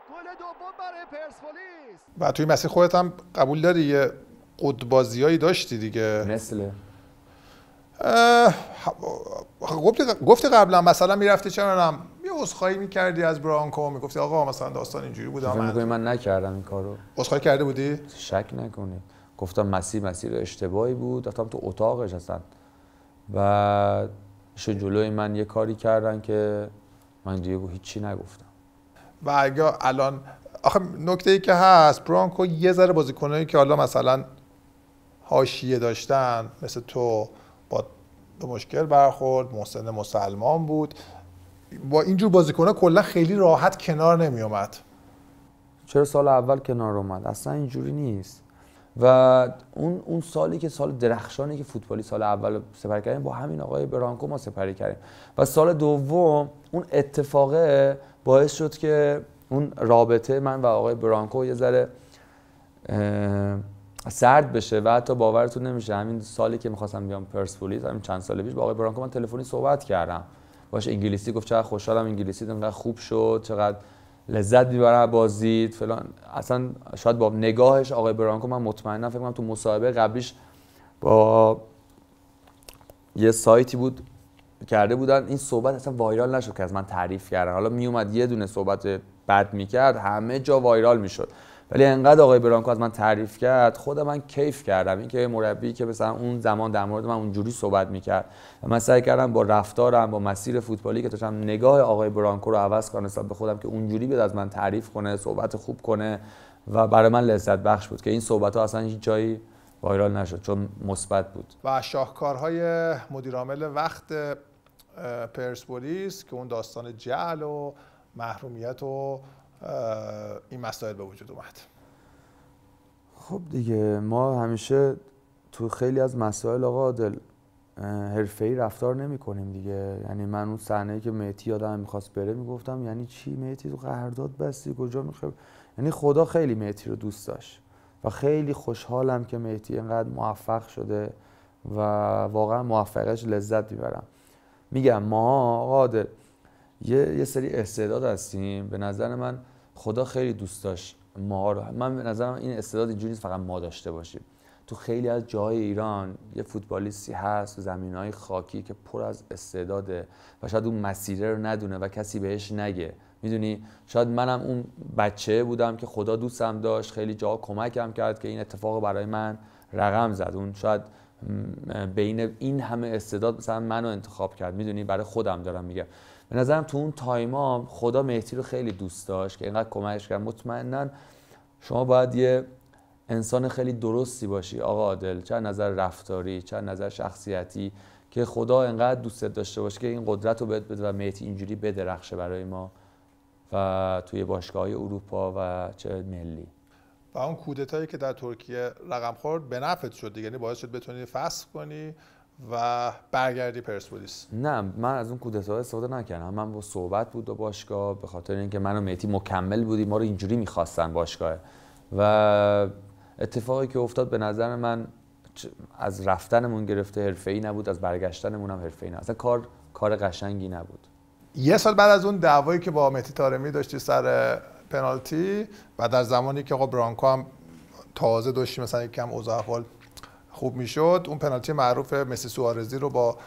گل دوم برای پرسپولیس و توی مسیر خودت هم قبول داری یه قدبازیایی داشتی دیگه مثل خب، گفتی قبلا مثلا میرفتی چرا هم یه عذرخواهی میکردی از برانکو میگفتی آقا مثلا داستان اینجوری بود من من نکردم این کارو عذرخواهی کرده بودی شک نکنی گفتم مسی مسیر اشتباهی بود رفتم تو اتاقش هستن و ایشون جلوی من یه کاری کردن که من دیگه هیچی نگفتم و اگه الان آخه نکته ای که هست برانکو یه ذره بازیکنایی که حالا مثلا هاشیه داشتن مثل تو با دو مشکل برخورد محسن مسلمان بود با اینجور بازیکنها کلا خیلی راحت کنار نمی اومد چرا سال اول کنار اومد اصلا اینجوری نیست و اون اون سالی که سال درخشانی که فوتبالی سال اول سپری کردیم با همین آقای برانکو ما سپری کردیم و سال دوم اون اتفاقه باعث شد که اون رابطه من و آقای برانکو یه ذره سرد بشه و حتی باورتون نمیشه همین سالی که میخواستم بیام پرسپولیس همین چند سال پیش با آقای برانکو من تلفنی صحبت کردم باش انگلیسی گفت چقدر خوشحالم انگلیسی انقدر خوب شد چقدر لذت میبرن بازید فلان اصلا شاید با نگاهش آقای برانکو من مطمئنا فکر کنم تو مصاحبه قبلیش با یه سایتی بود کرده بودن این صحبت اصلا وایرال نشد که از من تعریف کردن حالا میومد یه دونه صحبت بد میکرد همه جا وایرال میشد ولی انقدر آقای برانکو از من تعریف کرد خود من کیف کردم اینکه مربی که مثلا اون زمان در مورد من اونجوری صحبت میکرد و من سعی کردم با رفتارم با مسیر فوتبالی که داشتم نگاه آقای برانکو رو عوض کنم حساب به خودم که اونجوری بیاد از من تعریف کنه صحبت خوب کنه و برای من لذت بخش بود که این صحبت ها اصلا هیچ جایی وایرال نشد چون مثبت بود و شاهکارهای مدیرعامل وقت پرسپولیس که اون داستان جعل و محرومیت این مسائل به وجود اومد خب دیگه ما همیشه تو خیلی از مسائل آقا عادل حرفه‌ای رفتار نمی دیگه یعنی من اون صحنه که میتی آدم میخواست بره میگفتم یعنی چی مهتی تو قرارداد بستی کجا میخوای یعنی خدا خیلی میتی رو دوست داشت و خیلی خوشحالم که میتی اینقدر موفق شده و واقعا موفقش لذت میبرم میگم ما آقا عادل یه،, یه سری استعداد هستیم به نظر من خدا خیلی دوست داشت ما رو من به نظرم این استعداد اینجوری فقط ما داشته باشیم تو خیلی از جاهای ایران یه فوتبالیستی هست تو زمین های خاکی که پر از استعداده و شاید اون مسیره رو ندونه و کسی بهش نگه میدونی شاید منم اون بچه بودم که خدا دوستم داشت خیلی جا کمکم کرد که این اتفاق برای من رقم زد اون شاید بین این همه استعداد مثلا منو انتخاب کرد میدونی برای خودم دارم میگم به نظرم تو اون تایما خدا مهدی رو خیلی دوست داشت که اینقدر کمکش کرد مطمئنا شما باید یه انسان خیلی درستی باشی آقا عادل چه نظر رفتاری چه نظر شخصیتی که خدا اینقدر دوستت داشته باشه که این قدرت رو بهت بده و مهدی اینجوری بدرخشه برای ما و توی باشگاه اروپا و چه ملی و اون کودتایی که در ترکیه رقم خورد به نفعت شد دیگه یعنی باعث شد بتونی فصل کنی و برگردی پرسپولیس نه من از اون کودتا استفاده نکردم من با صحبت بود با باشگاه به خاطر اینکه من و مکمل بودیم ما رو اینجوری میخواستن باشگاه و اتفاقی که افتاد به نظر من از رفتنمون گرفته حرفه‌ای نبود از برگشتنمون هم حرفه‌ای نبود اصلا کار کار قشنگی نبود یه سال بعد از اون دعوایی که با متی تارمی داشتی سر پنالتی و در زمانی که خب برانکو هم تازه داشتی مثلا کم اوضاع خوب میشد اون پنالتی معروف مسی سوارزی رو با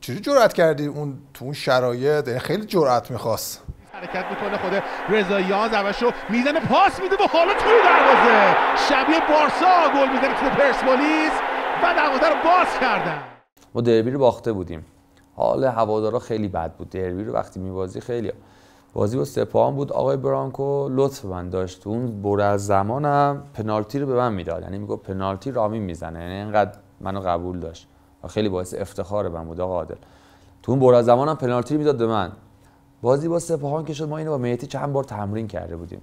چجوری جرأت کردی اون تو اون شرایط یعنی خیلی جرأت میخواست حرکت میکنه خود رضاییان زبش رو میزنه پاس میده و حالا توی دروازه شبیه بارسا گل میزنه تو پرسپولیس و دروازه رو باز کردن ما دربی رو باخته بودیم حال هوادارا خیلی بد بود دربی رو وقتی میبازی خیلی بازی با سپاهان بود آقای برانکو لطف من داشت اون بر از زمانم پنالتی رو به من میداد یعنی میگفت پنالتی رامی میزنه یعنی اینقدر منو قبول داشت خیلی باعث افتخار من بود آقا عادل تو اون بر از زمانم پنالتی میداد به من بازی با سپاهان که شد ما اینو با میتی چند بار تمرین کرده بودیم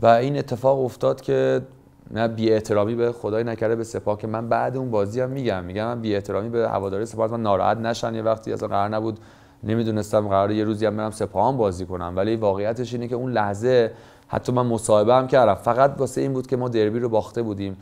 و این اتفاق افتاد که نه بی احترامی به خدای نکرده به سپاه که من بعد اون بازی هم میگم میگم من بی احترامی به هواداری سپاه من ناراحت نشن یه وقتی از قرار نبود نمیدونستم قرار یه روزی هم برم سپاهان بازی کنم ولی واقعیتش اینه که اون لحظه حتی من مصاحبه هم کردم فقط واسه این بود که ما دربی رو باخته بودیم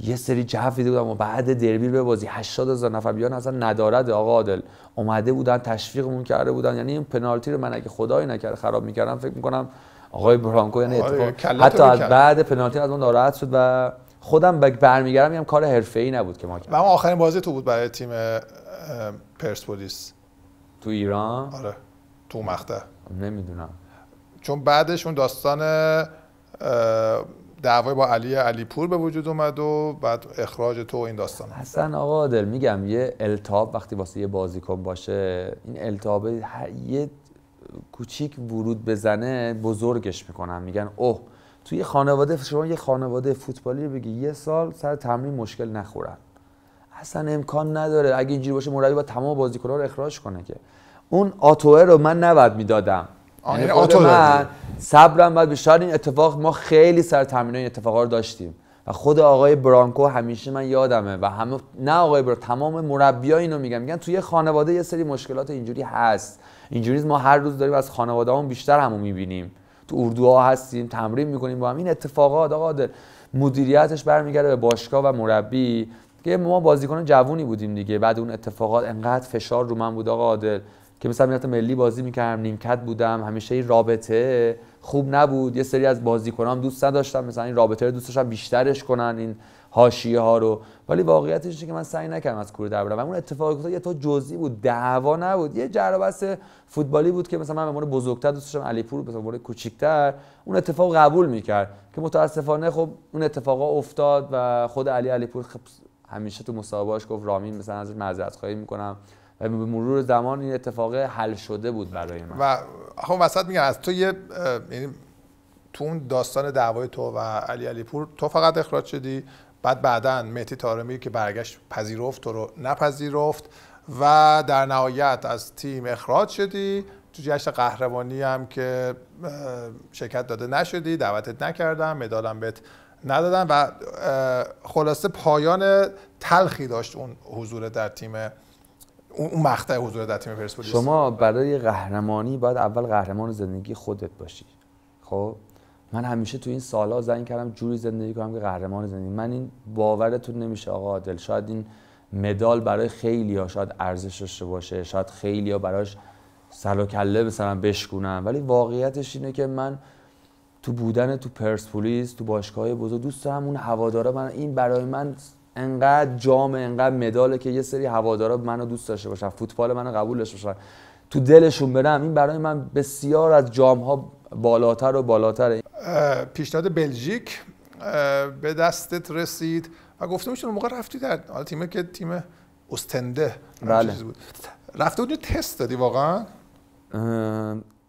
یه سری جف دیده بودم و بعد دربی به بازی 80 هزار نفر بیان اصلا ندارد آقا عادل اومده بودن تشویقمون کرده بودن یعنی این پنالتی رو من اگه خدای نکرد خراب میکردم فکر میکنم آقای برانکو یعنی آره، اتفاق حتی از بعد پنالتی از من ناراحت شد و خودم برمیگردم میگم کار حرفه‌ای نبود که ما کردیم و اون آخرین بازی تو بود برای تیم پرسپولیس تو ایران آره تو مخته نمیدونم چون بعدش اون داستان دعوای با علی علیپور به وجود اومد و بعد اخراج تو این داستان حسن آقا دل میگم یه التاب وقتی واسه یه بازیکن باشه این التاب یه کوچیک ورود بزنه بزرگش میکنن میگن اوه توی خانواده شما یه خانواده فوتبالی بگی یه سال سر تمرین مشکل نخورن اصلا امکان نداره اگه اینجوری باشه مربی با تمام بازیکن‌ها رو اخراج کنه که اون آتوه رو من نود میدادم یعنی آتو من صبرم بعد بیشتر این اتفاق ما خیلی سر تمرین اتفاقا رو داشتیم و خود آقای برانکو همیشه من یادمه و همه نه آقای برانکو تمام مربی‌ها اینو میگن میگن توی خانواده یه سری مشکلات اینجوری هست اینجوری ما هر روز داریم از خانواده اون بیشتر همو می‌بینیم تو اردوها هستیم تمرین میکنیم با هم این اتفاقات آقا مدیریتش برمیگرده به باشگاه و مربی که ما بازیکن جوونی بودیم دیگه بعد اون اتفاقات انقدر فشار رو من بود آقا عادل که مثلا میرفتم ملی بازی میکردم نیمکت بودم همیشه این رابطه خوب نبود یه سری از بازیکنام دوست نداشتم مثلا این رابطه رو بیشترش کنن این حاشیه ها رو ولی واقعیتش اینه که من سعی نکردم از کوره در برم اون اتفاقی که یه تو جزئی بود دعوا نبود یه جربس فوتبالی بود که مثلا من به عنوان بزرگتر دوست داشتم علیپور به کوچیک‌تر اون اتفاق قبول میکرد که متاسفانه خب اون اتفاقا افتاد و خود علی علیپور خب همیشه تو مصاحبهاش گفت رامین مثلا ازش معذرت خواهی میکنم و به مرور زمان این اتفاق حل شده بود برای من و خب وسط میگم از تو یه یعنی تو اون داستان دعوای تو و علی علی پور تو فقط اخراج شدی بعد بعدا مهدی تارمی که برگشت پذیرفت تو رو نپذیرفت و در نهایت از تیم اخراج شدی تو جشن قهرمانی هم که شرکت داده نشدی دعوتت نکردم مدالم بهت ندادن و خلاصه پایان تلخی داشت اون حضور در تیم اون مقطع حضور در تیم پرسپولیس شما برای قهرمانی باید اول قهرمان زندگی خودت باشی خب من همیشه تو این سالها زنگ کردم جوری زندگی کنم که قهرمان زندگی من این باورتون نمیشه آقا عادل شاید این مدال برای خیلی ها شاید ارزش داشته باشه شاید خیلی ها براش سر و کله مثلا بشکونم ولی واقعیتش اینه که من تو بودن تو پرسپولیس تو باشگاه بزرگ دوست دارم اون هوادارا من این برای من انقدر جام انقدر مداله که یه سری هوادارا منو دوست داشته باشن فوتبال منو قبول داشته باشن تو دلشون برم این برای من بسیار از جام ها بالاتر و بالاتره پیشنهاد بلژیک به دستت رسید و گفتم اون موقع رفتی در حالا که تیم استنده بله. بود رفته بودی تست دادی واقعا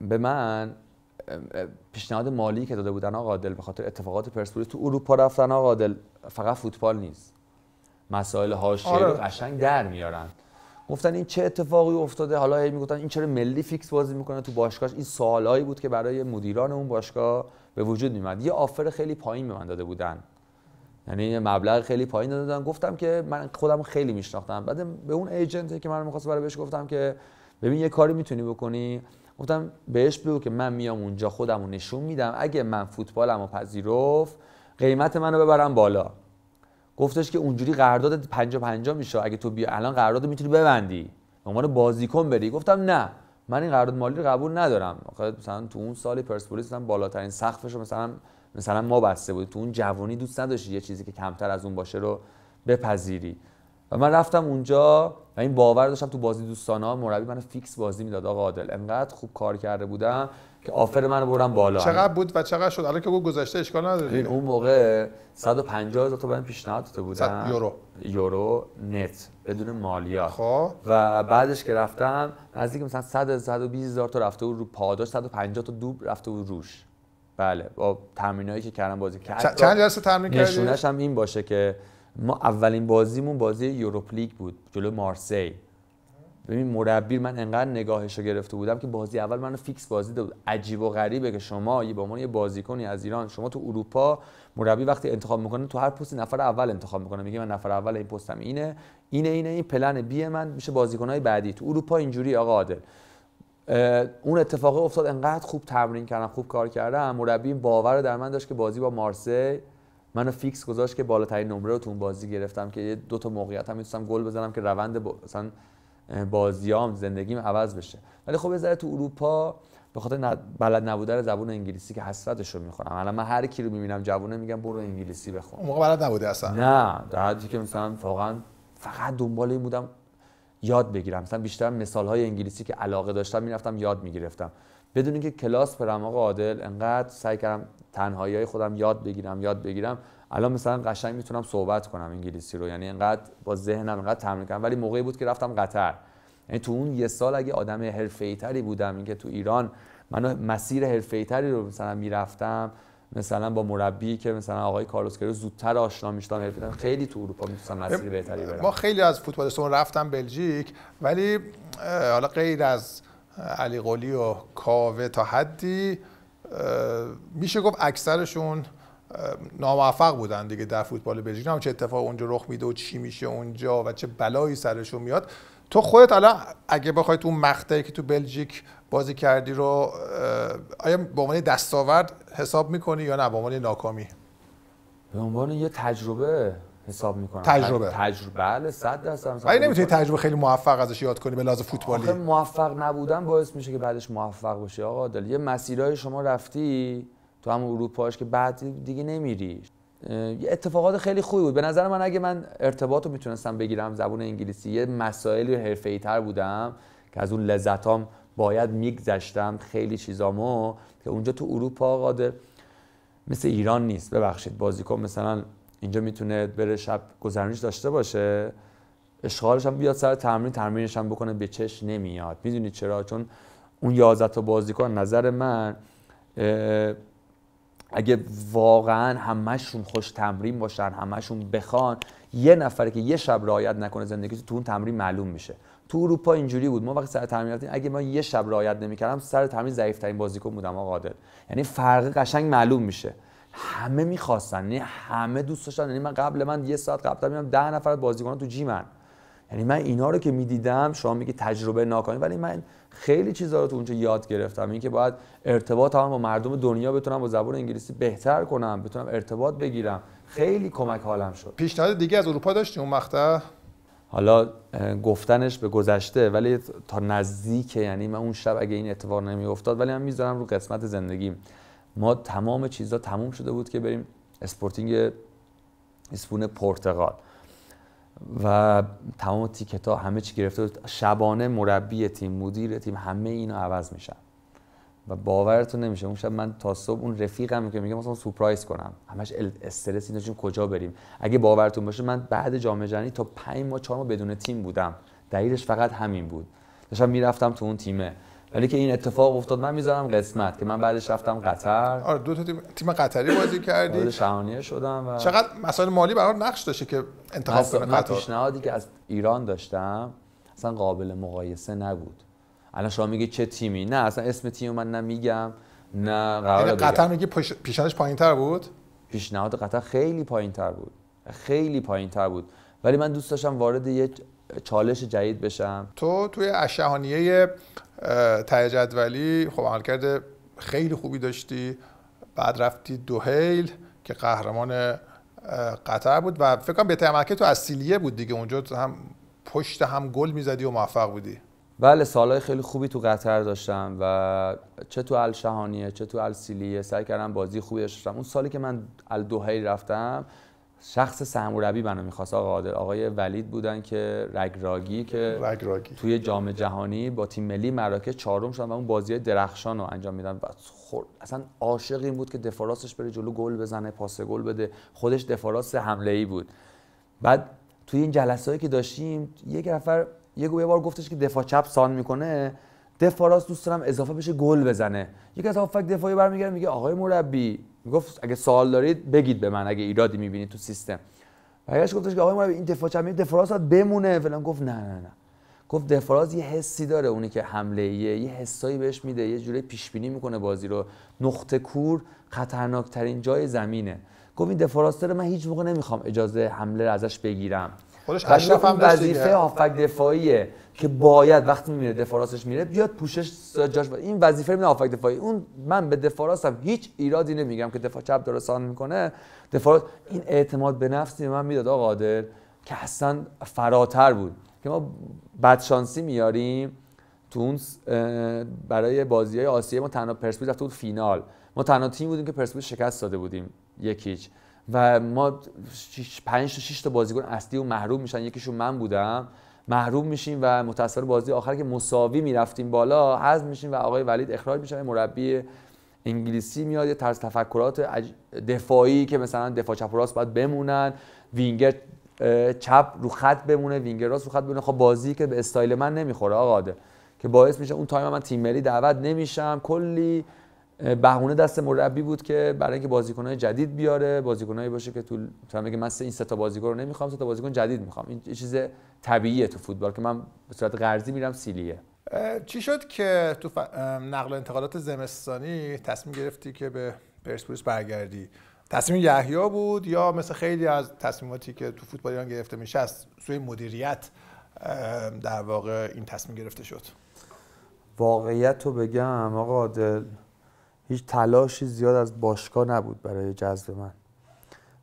به من پیشنهاد مالی که داده بودن آقا عادل به خاطر اتفاقات پرسپولیس تو اروپا رفتن آقا عادل فقط فوتبال نیست مسائل هاش آره. قشنگ در میارن گفتن این چه اتفاقی افتاده حالا هی میگفتن این چرا ملی فیکس بازی میکنه تو باشگاهش این سوالایی بود که برای مدیران اون باشگاه به وجود میمد یه آفر خیلی پایین به من داده بودن یعنی مبلغ خیلی پایین داده بودن گفتم که من خودم خیلی میشناختم بعد به اون ایجنتی که من میخواست برای بهش گفتم که ببین یه کاری میتونی بکنی گفتم بهش بگو که من میام اونجا خودم رو نشون میدم اگه من فوتبالم رو پذیرفت قیمت منو ببرم بالا گفتش که اونجوری قرارداد 50 50 میشه اگه تو بیا الان قرارداد میتونی ببندی عنوان بازیکن بری گفتم نه من این قرارداد مالی رو قبول ندارم مثلا تو اون سال پرسپولیس هم بالاترین سقفش رو مثلا مثلا ما بسته بود تو اون جوانی دوست نداشتی یه چیزی که کمتر از اون باشه رو بپذیری و من رفتم اونجا و این باور داشتم تو بازی ها مربی من فیکس بازی میداد آقا عادل انقدر خوب کار کرده بودم که آفر منو برم بالا چقدر بود و چقدر شد الان که گذشته اشکال نداره اون موقع 150 هزار تا من پیشنهاد داده بودن یورو یورو نت بدون مالیات خب. و بعدش که رفتم نزدیک مثلا 100 120 هزار تا رفته بود رو پاداش 150 تا دوب رفته بود روش بله با تمرینایی که کردم بازی کرد چند جلسه تمرین کردی نشونش هم این باشه که ما اولین بازیمون بازی یوروپ لیگ بود جلو مارسی ببین مربی من انقدر نگاهش رو گرفته بودم که بازی اول منو فیکس بازی داد عجیب و غریبه که شما یه با من یه بازیکنی از ایران شما تو اروپا مربی وقتی انتخاب میکنه تو هر پستی نفر اول انتخاب میکنه میگه من نفر اول این پستم اینه اینه اینه این پلن بی من میشه بازیکنهای بعدی تو اروپا اینجوری آقا عادل اون اتفاق افتاد انقدر خوب تمرین کردم خوب کار کردم مربی باور در من داشت که بازی با مارسی منو فیکس گذاشت که بالاترین نمره رو تو اون بازی گرفتم که یه دو تا موقعیت هم میتونستم گل بزنم که روند با... مثلا بازیام زندگیم عوض بشه ولی خب یه تو اروپا به خاطر بلد نبودن زبون انگلیسی که حسرتش رو میخورم الان من هر کی رو میبینم جوونه میگم برو انگلیسی بخون اون موقع بلد نبوده اصلا نه در حدی که مثلا واقعا فقط دنبال این بودم یاد بگیرم مثلا بیشتر مثال های انگلیسی که علاقه داشتم میرفتم یاد میگرفتم بدون اینکه کلاس برم آقا عادل انقدر سعی کردم تنهایی های خودم یاد بگیرم یاد بگیرم الان مثلا قشنگ میتونم صحبت کنم انگلیسی رو یعنی انقدر با ذهنم انقدر تمرین کردم ولی موقعی بود که رفتم قطر یعنی تو اون یه سال اگه آدم حرفه‌ای تری بودم اینکه تو ایران من مسیر حرفه‌ای تری رو مثلا میرفتم مثلا با مربی که مثلا آقای کارلوس کرو زودتر آشنا میشدم خیلی تو اروپا میتونستم مسیر بهتری برم ما خیلی از فوتبالستون رفتم بلژیک ولی حالا غیر از علی قلی و کاوه تا حدی میشه گفت اکثرشون ناموفق بودن دیگه در فوتبال بلژیک هم چه اتفاق اونجا رخ میده و چی میشه اونجا و چه بلایی سرشون میاد تو خودت الان اگه بخوای تو مقطعی که تو بلژیک بازی کردی رو آیا به عنوان دستاورد حساب میکنی یا نه به عنوان ناکامی به عنوان یه تجربه حساب میکنم تجربه تجربه بله 100 درصد ولی نمیتونی تجربه خیلی موفق ازش یاد کنی به لحاظ فوتبالی موفق نبودن باعث میشه که بعدش موفق بشی آقا دل یه مسیرهای شما رفتی تو هم اروپاش که بعد دیگه نمیری یه اتفاقات خیلی خوبی بود به نظر من اگه من ارتباط رو میتونستم بگیرم زبون انگلیسی یه مسائلی حرفه‌ای تر بودم که از اون لذتام باید میگذشتم خیلی چیزامو که اونجا تو اروپا قادر مثل ایران نیست ببخشید بازیکن مثلا اینجا میتونه بره شب گذرنیش داشته باشه اشغالش هم بیاد سر تمرین تمرینش هم بکنه به چش نمیاد میدونید چرا چون اون 11 تا بازیکن نظر من اگه واقعا همشون خوش تمرین باشن همشون بخوان یه نفر که یه شب رعایت نکنه زندگیش تو اون تمرین معلوم میشه تو اروپا اینجوری بود ما وقتی سر تمرین رفتیم اگه من یه شب رعایت نمیکردم سر تمرین ضعیف ترین بازیکن بودم آقا عادل یعنی فرق قشنگ معلوم میشه همه میخواستن یعنی همه دوست داشتن یعنی من قبل من یه ساعت قبل میام ده نفر از بازیکنان تو جیمن یعنی من اینا رو که میدیدم شما میگی تجربه ناکامی ولی من خیلی چیزا رو تو اونجا یاد گرفتم اینکه باید ارتباط هم با مردم دنیا بتونم با زبان انگلیسی بهتر کنم بتونم ارتباط بگیرم خیلی کمک حالم شد پیشنهاد دیگه از اروپا داشتی اون مقطع حالا گفتنش به گذشته ولی تا نزدیک یعنی من اون شب اگه این اتفاق نمیافتاد ولی من میذارم رو قسمت زندگیم ما تمام چیزها تموم شده بود که بریم اسپورتینگ اسپون پرتغال و تمام تیکت ها همه چی گرفته بود شبانه مربی تیم مدیر تیم همه اینو عوض میشن و باورتون نمیشه اون شب من تا صبح اون رفیقم که میگم مثلا سورپرایز کنم همش استرس اینا کجا بریم اگه باورتون باشه من بعد جام جهانی تا 5 ما 4 ماه بدون تیم بودم دلیلش فقط همین بود داشتم میرفتم تو اون تیمه ولی که این اتفاق افتاد من میذارم قسمت که من بعدش رفتم قطر آره دو تا تیم, تیم قطری بازی کردی آره شهانیه شدم و چقدر مسائل مالی برات نقش داشته که انتخاب کنه قطر پیشنهادی که از ایران داشتم اصلا قابل مقایسه نبود الان شما میگی چه تیمی نه اصلا اسم تیم من نمیگم نه قرار یعنی قطر میگی پیشنهادش تر بود پیشنهاد قطر خیلی پایینتر بود خیلی پایینتر بود ولی من دوست داشتم وارد یک چالش جدید بشم تو توی اشهانیه تای جدولی خب عملکرد خیلی خوبی داشتی بعد رفتی دوهیل که قهرمان قطر بود و فکر کنم به عملکرد تو از بود دیگه اونجا هم پشت هم گل میزدی و موفق بودی بله سالهای خیلی خوبی تو قطر داشتم و چه تو الشهانیه چه تو السیلیه سعی کردم بازی خوبی داشتم اون سالی که من الدوهی رفتم شخص سرمربی بنا میخواست آقا قادر آقای ولید بودن که رگراگی که توی جام جهانی با تیم ملی مراکش چهارم شدن و اون بازی درخشان رو انجام میدن و اصلا عاشق این بود که دفاراسش بره جلو گل بزنه پاس گل بده خودش دفاراس حمله ای بود بعد توی این جلسه هایی که داشتیم یک نفر یه بار گفتش که دفاع چپ سان میکنه دفاراس دوست دارم اضافه بشه گل بزنه یک از دفاعی برمیگرده میگه آقای مربی میگفت اگه سوال دارید بگید به من اگه ایرادی میبینید تو سیستم برگشت گفتش که آقای ما این دفاع چپ بمونه فلان گفت نه نه نه گفت دفراز یه حسی داره اونی که حمله ایه. یه حسایی بهش میده یه جوری پیش بینی میکنه بازی رو نقطه کور خطرناک ترین جای زمینه گفت این دفراز داره من هیچ موقع نمیخوام اجازه حمله ازش بگیرم خودش اشرف هم وظیفه دفاعیه که باید وقتی میره دفاع میره بیاد پوشش جاش این وظیفه من آفک دفاعی اون من به دفاع هیچ ایرادی نمیگم که دفاع چپ داره سان میکنه دفاع این اعتماد به نفسی من میداد آقا قادر که اصلا فراتر بود که ما شانسی میاریم تو اون برای بازی های آسیه ما تنها پرسپولیس رفته بود فینال ما تنها تیم بودیم که پرسپولیس شکست داده بودیم یکیچ و ما 5 تا 6 تا بازیکن اصلی و محروم میشن یکیشون من بودم محروم میشیم و متاسفانه بازی آخر که مساوی میرفتیم بالا حذف میشیم و آقای ولید اخراج میشه مربی انگلیسی میاد یه طرز تفکرات دفاعی که مثلا دفاع چپ راست باید بمونن وینگر چپ رو خط بمونه وینگر راست رو خط بمونه خب بازی که به استایل من نمیخوره آقا که باعث میشه اون تایم من تیم ملی دعوت نمیشم کلی بهونه دست مربی بود که برای اینکه بازیکن‌های جدید بیاره بازیکنایی باشه که تو مثلا من این سه تا بازیکن رو نمیخوام سه تا بازیکن جدید میخوام این چیز طبیعیه تو فوتبال که من به صورت قرضی میرم سیلیه چی شد که تو نقل و انتقالات زمستانی تصمیم گرفتی که به پرسپولیس برگردی تصمیم یحیی بود یا مثل خیلی از تصمیماتی که تو فوتبال ایران گرفته میشه از سوی مدیریت در واقع این تصمیم گرفته شد واقعیت رو بگم آقا هیچ تلاشی زیاد از باشگاه نبود برای جذب من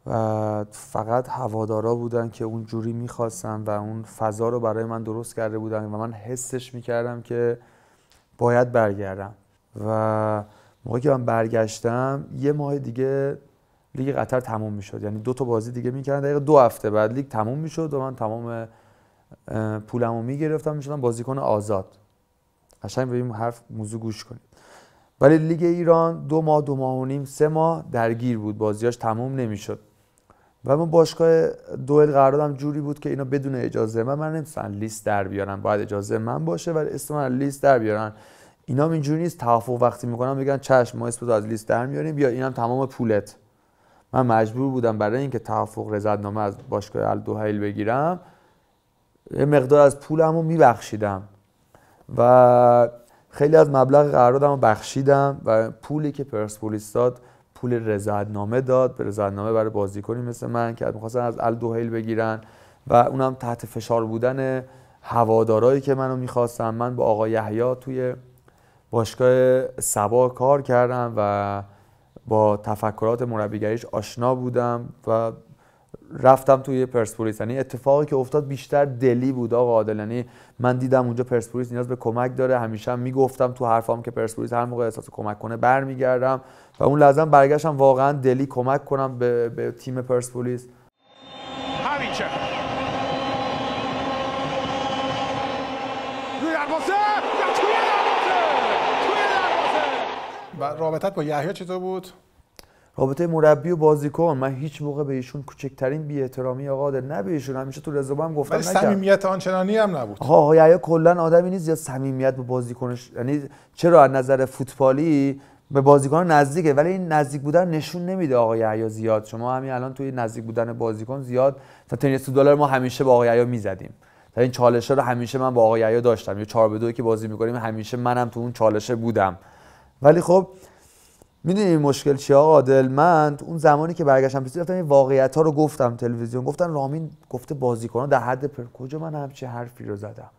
و فقط هوادارا بودن که اون جوری میخواستن و اون فضا رو برای من درست کرده بودن و من حسش میکردم که باید برگردم و موقعی که من برگشتم یه ماه دیگه لیگ قطر تموم میشد یعنی دو تا بازی دیگه میکردن دقیقه دو هفته بعد لیگ تموم میشد و من تمام پولمو میگرفتم میشدم بازیکن آزاد قشنگ به این حرف موضوع گوش کنیم ولی لیگ ایران دو ماه دو ماه و نیم سه ماه درگیر بود بازیاش تموم نمیشد و من باشگاه دوئل قراردادم جوری بود که اینا بدون اجازه من من نمیتونن لیست در بیارن باید اجازه من باشه ولی اسم من لیست در بیارن اینا اینجوری نیست توافق وقتی میکنم بگن چشم ما اسمتو از لیست در میاریم یا اینم تمام پولت من مجبور بودم برای اینکه توافق نامه از باشگاه الدوهیل بگیرم یه مقدار از پولمو میبخشیدم و خیلی از مبلغ قراردادم رو بخشیدم و پولی که پرسپولیس داد پول نامه داد به رضایتنامه برای بازیکنی مثل من که میخواستن از دوهیل بگیرن و اونم تحت فشار بودن هوادارایی که منو میخواستم من با آقای یحیی توی باشگاه سبا کار کردم و با تفکرات مربیگریش آشنا بودم و رفتم توی پرسپولیس یعنی اتفاقی که افتاد بیشتر دلی بود آقا عادل یعنی من دیدم اونجا پرسپولیس نیاز به کمک داره همیشه هم میگفتم تو حرفام که پرسپولیس هر موقع احساس کمک کنه برمیگردم و اون لحظه برگشتم واقعا دلی کمک کنم به, تیم پرسپولیس و رابطت با یحیی چطور بود؟ رابطه مربی و بازیکن من هیچ موقع به ایشون کوچکترین بی احترامی یا قادر نه به ایشون همیشه تو رزومه هم گفتم ولی صمیمیت آنچنانی هم نبود ها یا یعنی کلا آدمی نیست یا صمیمیت به بازیکنش یعنی چرا از نظر فوتبالی به بازیکن نزدیکه ولی این نزدیک بودن نشون نمیده آقای یعیا زیاد شما همین الان توی نزدیک بودن بازیکن زیاد تا تنیس دلار ما همیشه با آقای یعیا میزدیم تا این چالشه رو همیشه من با آقای یعیا داشتم یا 4 به 2 که بازی میکنیم همیشه منم تو اون چالشه بودم ولی خب میدونی این مشکل چیه آقا دل من اون زمانی که برگشتم پیسی رفتم این واقعیت ها رو گفتم تلویزیون گفتن رامین گفته بازیکن در حد پر کجا من همچه حرفی رو زدم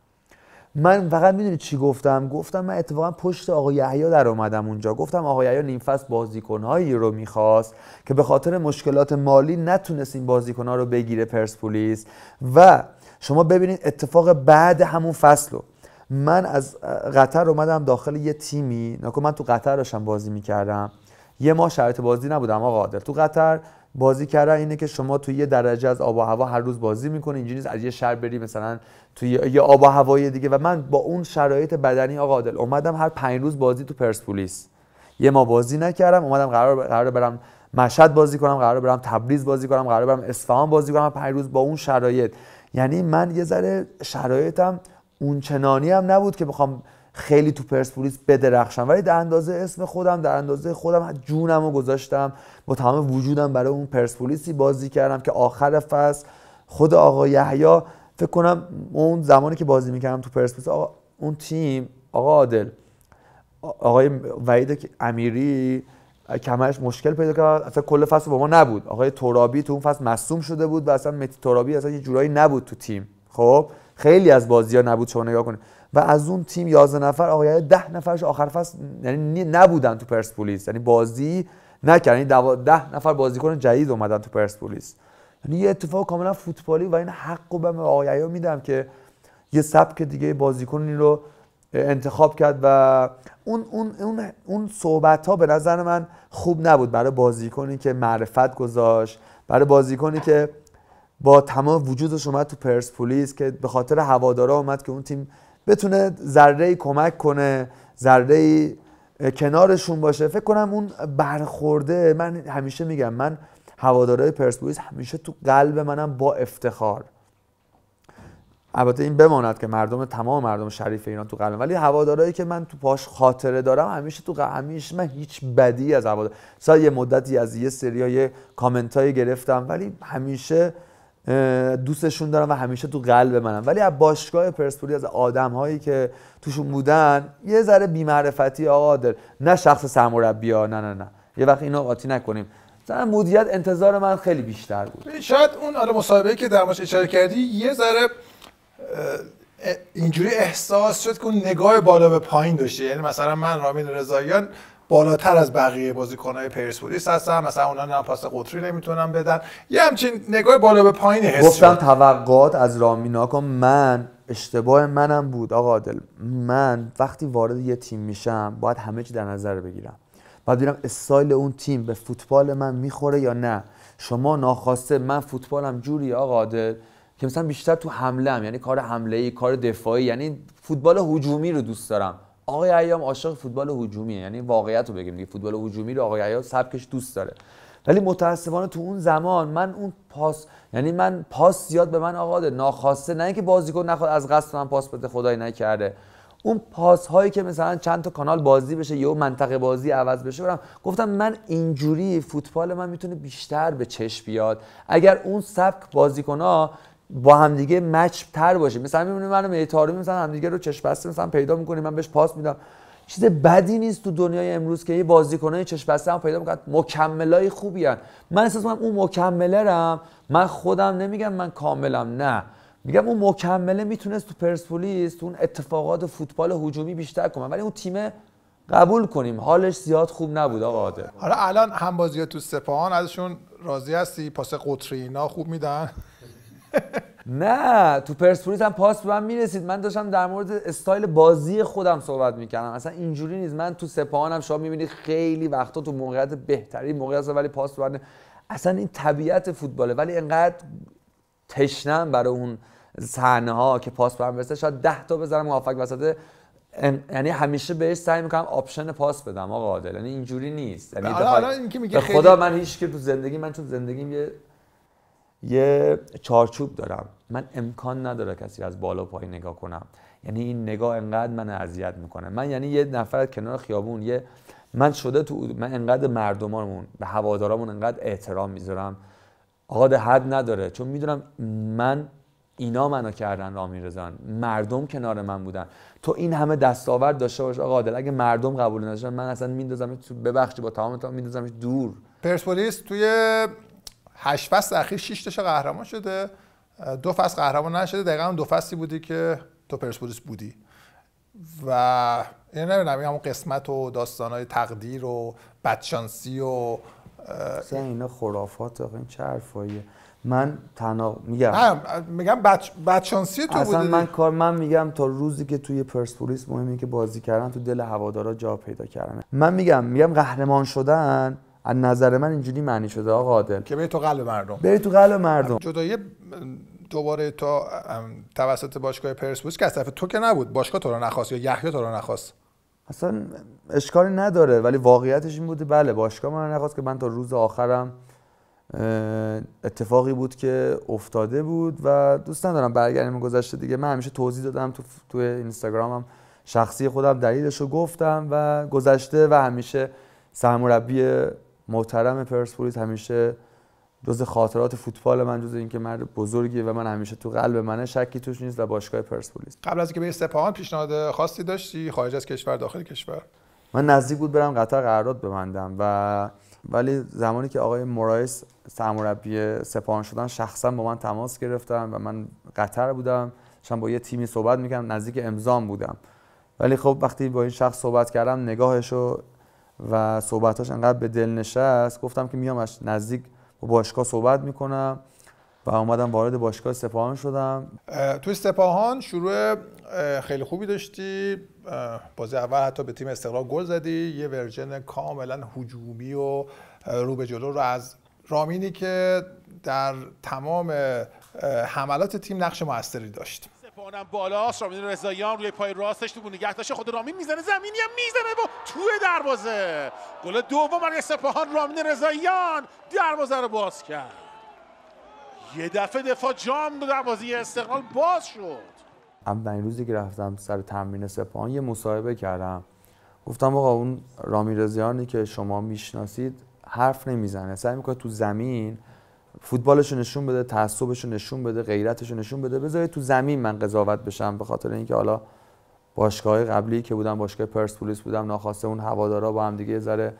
من فقط میدونی چی گفتم گفتم من اتفاقا پشت آقای یحیی در اومدم اونجا گفتم آقای یحیی نیم فصل بازیکنهایی رو میخواست که به خاطر مشکلات مالی نتونست این بازیکنها رو بگیره پرسپولیس و شما ببینید اتفاق بعد همون فصلو. من از قطر اومدم داخل یه تیمی نکن من تو قطر داشتم بازی میکردم یه ما شرط بازی نبودم آقا عادل تو قطر بازی کردن اینه که شما توی یه درجه از آب و هوا هر روز بازی میکنی اینجوری از یه شهر بری مثلا توی یه آب و هوای دیگه و من با اون شرایط بدنی آقا عادل اومدم هر پنج روز بازی تو پرسپولیس یه ما بازی نکردم اومدم قرار قرار برم مشهد بازی کنم قرار برم تبریز بازی کنم قرار برم اصفهان بازی کنم پنج روز با اون شرایط یعنی من یه ذره شرایطم اون چنانی هم نبود که بخوام خیلی تو پرسپولیس بدرخشم ولی در اندازه اسم خودم در اندازه خودم جونم رو گذاشتم با تمام وجودم برای اون پرسپولیسی بازی کردم که آخر فصل خود آقا یحیی فکر کنم اون زمانی که بازی میکردم تو پرسپولیس اون تیم آقا عادل آقای وعید امیری کمرش مشکل پیدا کرد اصلا کل فصل با ما نبود آقای ترابی تو اون فصل مصوم شده بود و اصلا متی ترابی اصلا یه جورایی نبود تو تیم خب خیلی از بازی ها نبود شما نگاه کنید و از اون تیم 11 نفر آقای یعنی ده نفرش آخر فصل یعنی نبودن تو پرسپولیس یعنی بازی نکردن یعنی 10 نفر بازیکن جدید اومدن تو پرسپولیس یعنی یه اتفاق کاملا فوتبالی و این حق رو به ها میدم که یه سبک دیگه بازیکنی رو انتخاب کرد و اون اون اون اون صحبت ها به نظر من خوب نبود برای بازیکنی که معرفت گذاشت برای بازیکنی که با تمام وجودش اومد تو پرسپولیس که به خاطر هوادارا اومد که اون تیم بتونه ذره کمک کنه ذره کنارشون باشه فکر کنم اون برخورده من همیشه میگم من هوادارای پرسپولیس همیشه تو قلب منم با افتخار البته این بماند که مردم تمام مردم شریف ایران تو قلبم ولی هوادارایی که من تو پاش خاطره دارم همیشه تو قلب من هیچ بدی از هوادار سا یه مدتی از یه سری های گرفتم ولی همیشه دوستشون دارم و همیشه تو قلب منم ولی از باشگاه پرسپولی از آدم هایی که توشون بودن یه ذره بیمعرفتی آقا نه شخص سرمربی ها نه نه نه یه وقت اینو قاطی نکنیم مثلا مدیریت انتظار من خیلی بیشتر بود شاید اون آره مصاحبه که در اشاره کردی یه ذره اینجوری احساس شد که اون نگاه بالا به پایین داشته یعنی مثلا من رامین رضاییان بالاتر از بقیه بازیکن‌های پرسپولیس هستن مثلا اونا نه پاس قطری نمیتونن بدن یه همچین نگاه بالا به پایین هست گفتم توقعات از رامینا من اشتباه منم بود آقا عادل من وقتی وارد یه تیم میشم باید همه چی در نظر بگیرم باید ببینم استایل اون تیم به فوتبال من میخوره یا نه شما ناخواسته من فوتبالم جوری آقا عادل که مثلا بیشتر تو حمله هم. یعنی کار حمله ای کار دفاعی یعنی فوتبال هجومی رو دوست دارم آقای ایام عاشق فوتبال هجومیه یعنی واقعیت رو بگیم دیگه فوتبال هجومی رو آقای ایام سبکش دوست داره ولی متاسفانه تو اون زمان من اون پاس یعنی من پاس زیاد به من آقا ناخواسته نه اینکه بازیکن نخواد از قصد من پاس بده خدای نکرده اون پاس هایی که مثلا چند تا کانال بازی بشه یا منطقه بازی عوض بشه برم گفتم من اینجوری فوتبال من میتونه بیشتر به چشم بیاد اگر اون سبک بازیکن ها با همدیگه مچ تر باشیم مثلا میبینیم منو میتاری مثلا همدیگه رو چشم بسته مثلا پیدا میکنیم من بهش پاس میدم چیز بدی نیست تو دنیای امروز که یه بازیکنای چشم بسته هم پیدا میکنن مکملای خوبی هن. من احساس اون مکمله من خودم نمیگم من کاملم نه میگم اون مکمله میتونست تو پرسپولیس تو اون اتفاقات فوتبال هجومی بیشتر کنه ولی اون تیم قبول کنیم حالش زیاد خوب نبود آقا حالا الان هم بازی تو سپاهان ازشون راضی هستی پاس قطری اینا خوب میدن نه تو پرسپولیس هم پاس به من میرسید من داشتم در مورد استایل بازی خودم صحبت میکردم اصلا اینجوری نیست من تو سپاهانم شما میبینید خیلی وقتا تو موقعیت بهتری موقعیت ولی پاس اصلا این طبیعت فوتباله ولی انقدر تشنم برای اون صحنه ها که پاس به برسه شاید 10 تا بزنم موفق وسط یعنی همیشه بهش سعی میکنم آپشن پاس بدم آقا عادل یعنی اینجوری نیست یعنی آره، آره، خدا من هیچ که تو زندگی من تو زندگیم یه یه چارچوب دارم من امکان نداره کسی از بالا پای پایین نگاه کنم یعنی این نگاه انقدر من اذیت میکنه من یعنی یه نفر کنار خیابون یه من شده تو من انقدر مردمامون به هوادارامون انقدر احترام میذارم آقا حد نداره چون میدونم من اینا منو کردن رامین میرزن مردم کنار من بودن تو این همه دستاورد داشته باش آقا اگه مردم قبول نداشتن من اصلا میندازم تو با تمام تا میندازم دور پرسپولیس توی هشت فصل اخیر 6 تاش قهرمان شده دو فصل قهرمان نشده دقیقا دو فصلی بودی که تو پرسپولیس بودی و این نمیدونم این قسمت و داستانهای تقدیر و بدشانسی و اینا خرافات آقا این چه حرفاییه من تنها میگم نه میگم بدشانسی تو اصلا من کار من میگم تا روزی که توی پرسپولیس مهمی که بازی کردن تو دل هوادارا جا پیدا کردن من میگم میگم قهرمان شدن از نظر من اینجوری معنی شده آقا عادل که بری تو قلب مردم بری تو قلب مردم جدایی دوباره تا توسط باشگاه پرسپولیس که از طرف تو که نبود باشگاه تو رو نخواست یا یحیی تو رو نخواست اصلا اشکالی نداره ولی واقعیتش این بوده بله باشگاه من نخواست که من تا روز آخرم اتفاقی بود که افتاده بود و دوست ندارم برگردیم گذشته دیگه من همیشه توضیح دادم تو تو اینستاگرامم شخصی خودم دلیلش رو گفتم و گذشته و همیشه سرمربی محترم پرسپولیس همیشه جز خاطرات فوتبال من جز اینکه مرد بزرگی و من همیشه تو قلب منه شکی توش نیست و باشگاه پرسپولیس قبل از اینکه به سپاهان پیشنهاد خاصی داشتی خارج از کشور داخل کشور من نزدیک بود برم قطر قرارداد ببندم و ولی زمانی که آقای مورایس سرمربی سپاهان شدن شخصا با من تماس گرفتم و من قطر بودم چون با یه تیمی صحبت میکردم نزدیک امضام بودم ولی خب وقتی با این شخص صحبت کردم نگاهش رو و صحبتاش انقدر به دل نشست گفتم که میام نزدیک با باشگاه صحبت میکنم و اومدم وارد باشگاه سپاهان شدم توی سپاهان شروع خیلی خوبی داشتی بازی اول حتی به تیم استقلال گل زدی یه ورژن کاملا هجومی و رو به جلو رو از رامینی که در تمام حملات تیم نقش موثری داشت پانم بالا رامین رضاییان روی پای راستش تو نگه داشته خود رامین میزنه زمینی هم میزنه و توی دروازه گل دوم برای سپاهان رامین رضاییان دروازه رو باز کرد یه دفعه دفاع جام در دروازه استقلال باز شد اولین روزی که رفتم سر تمرین سپاهان یه مصاحبه کردم گفتم آقا اون رامین رضاییانی که شما میشناسید حرف نمیزنه سعی میکنه تو زمین فوتبالش نشون بده تعصبش نشون بده غیرتش نشون بده بذاره تو زمین من قضاوت بشم به خاطر اینکه حالا باشگاه قبلی که بودم باشگاه پرسپولیس بودم ناخواسته اون هوادارا با هم دیگه ذره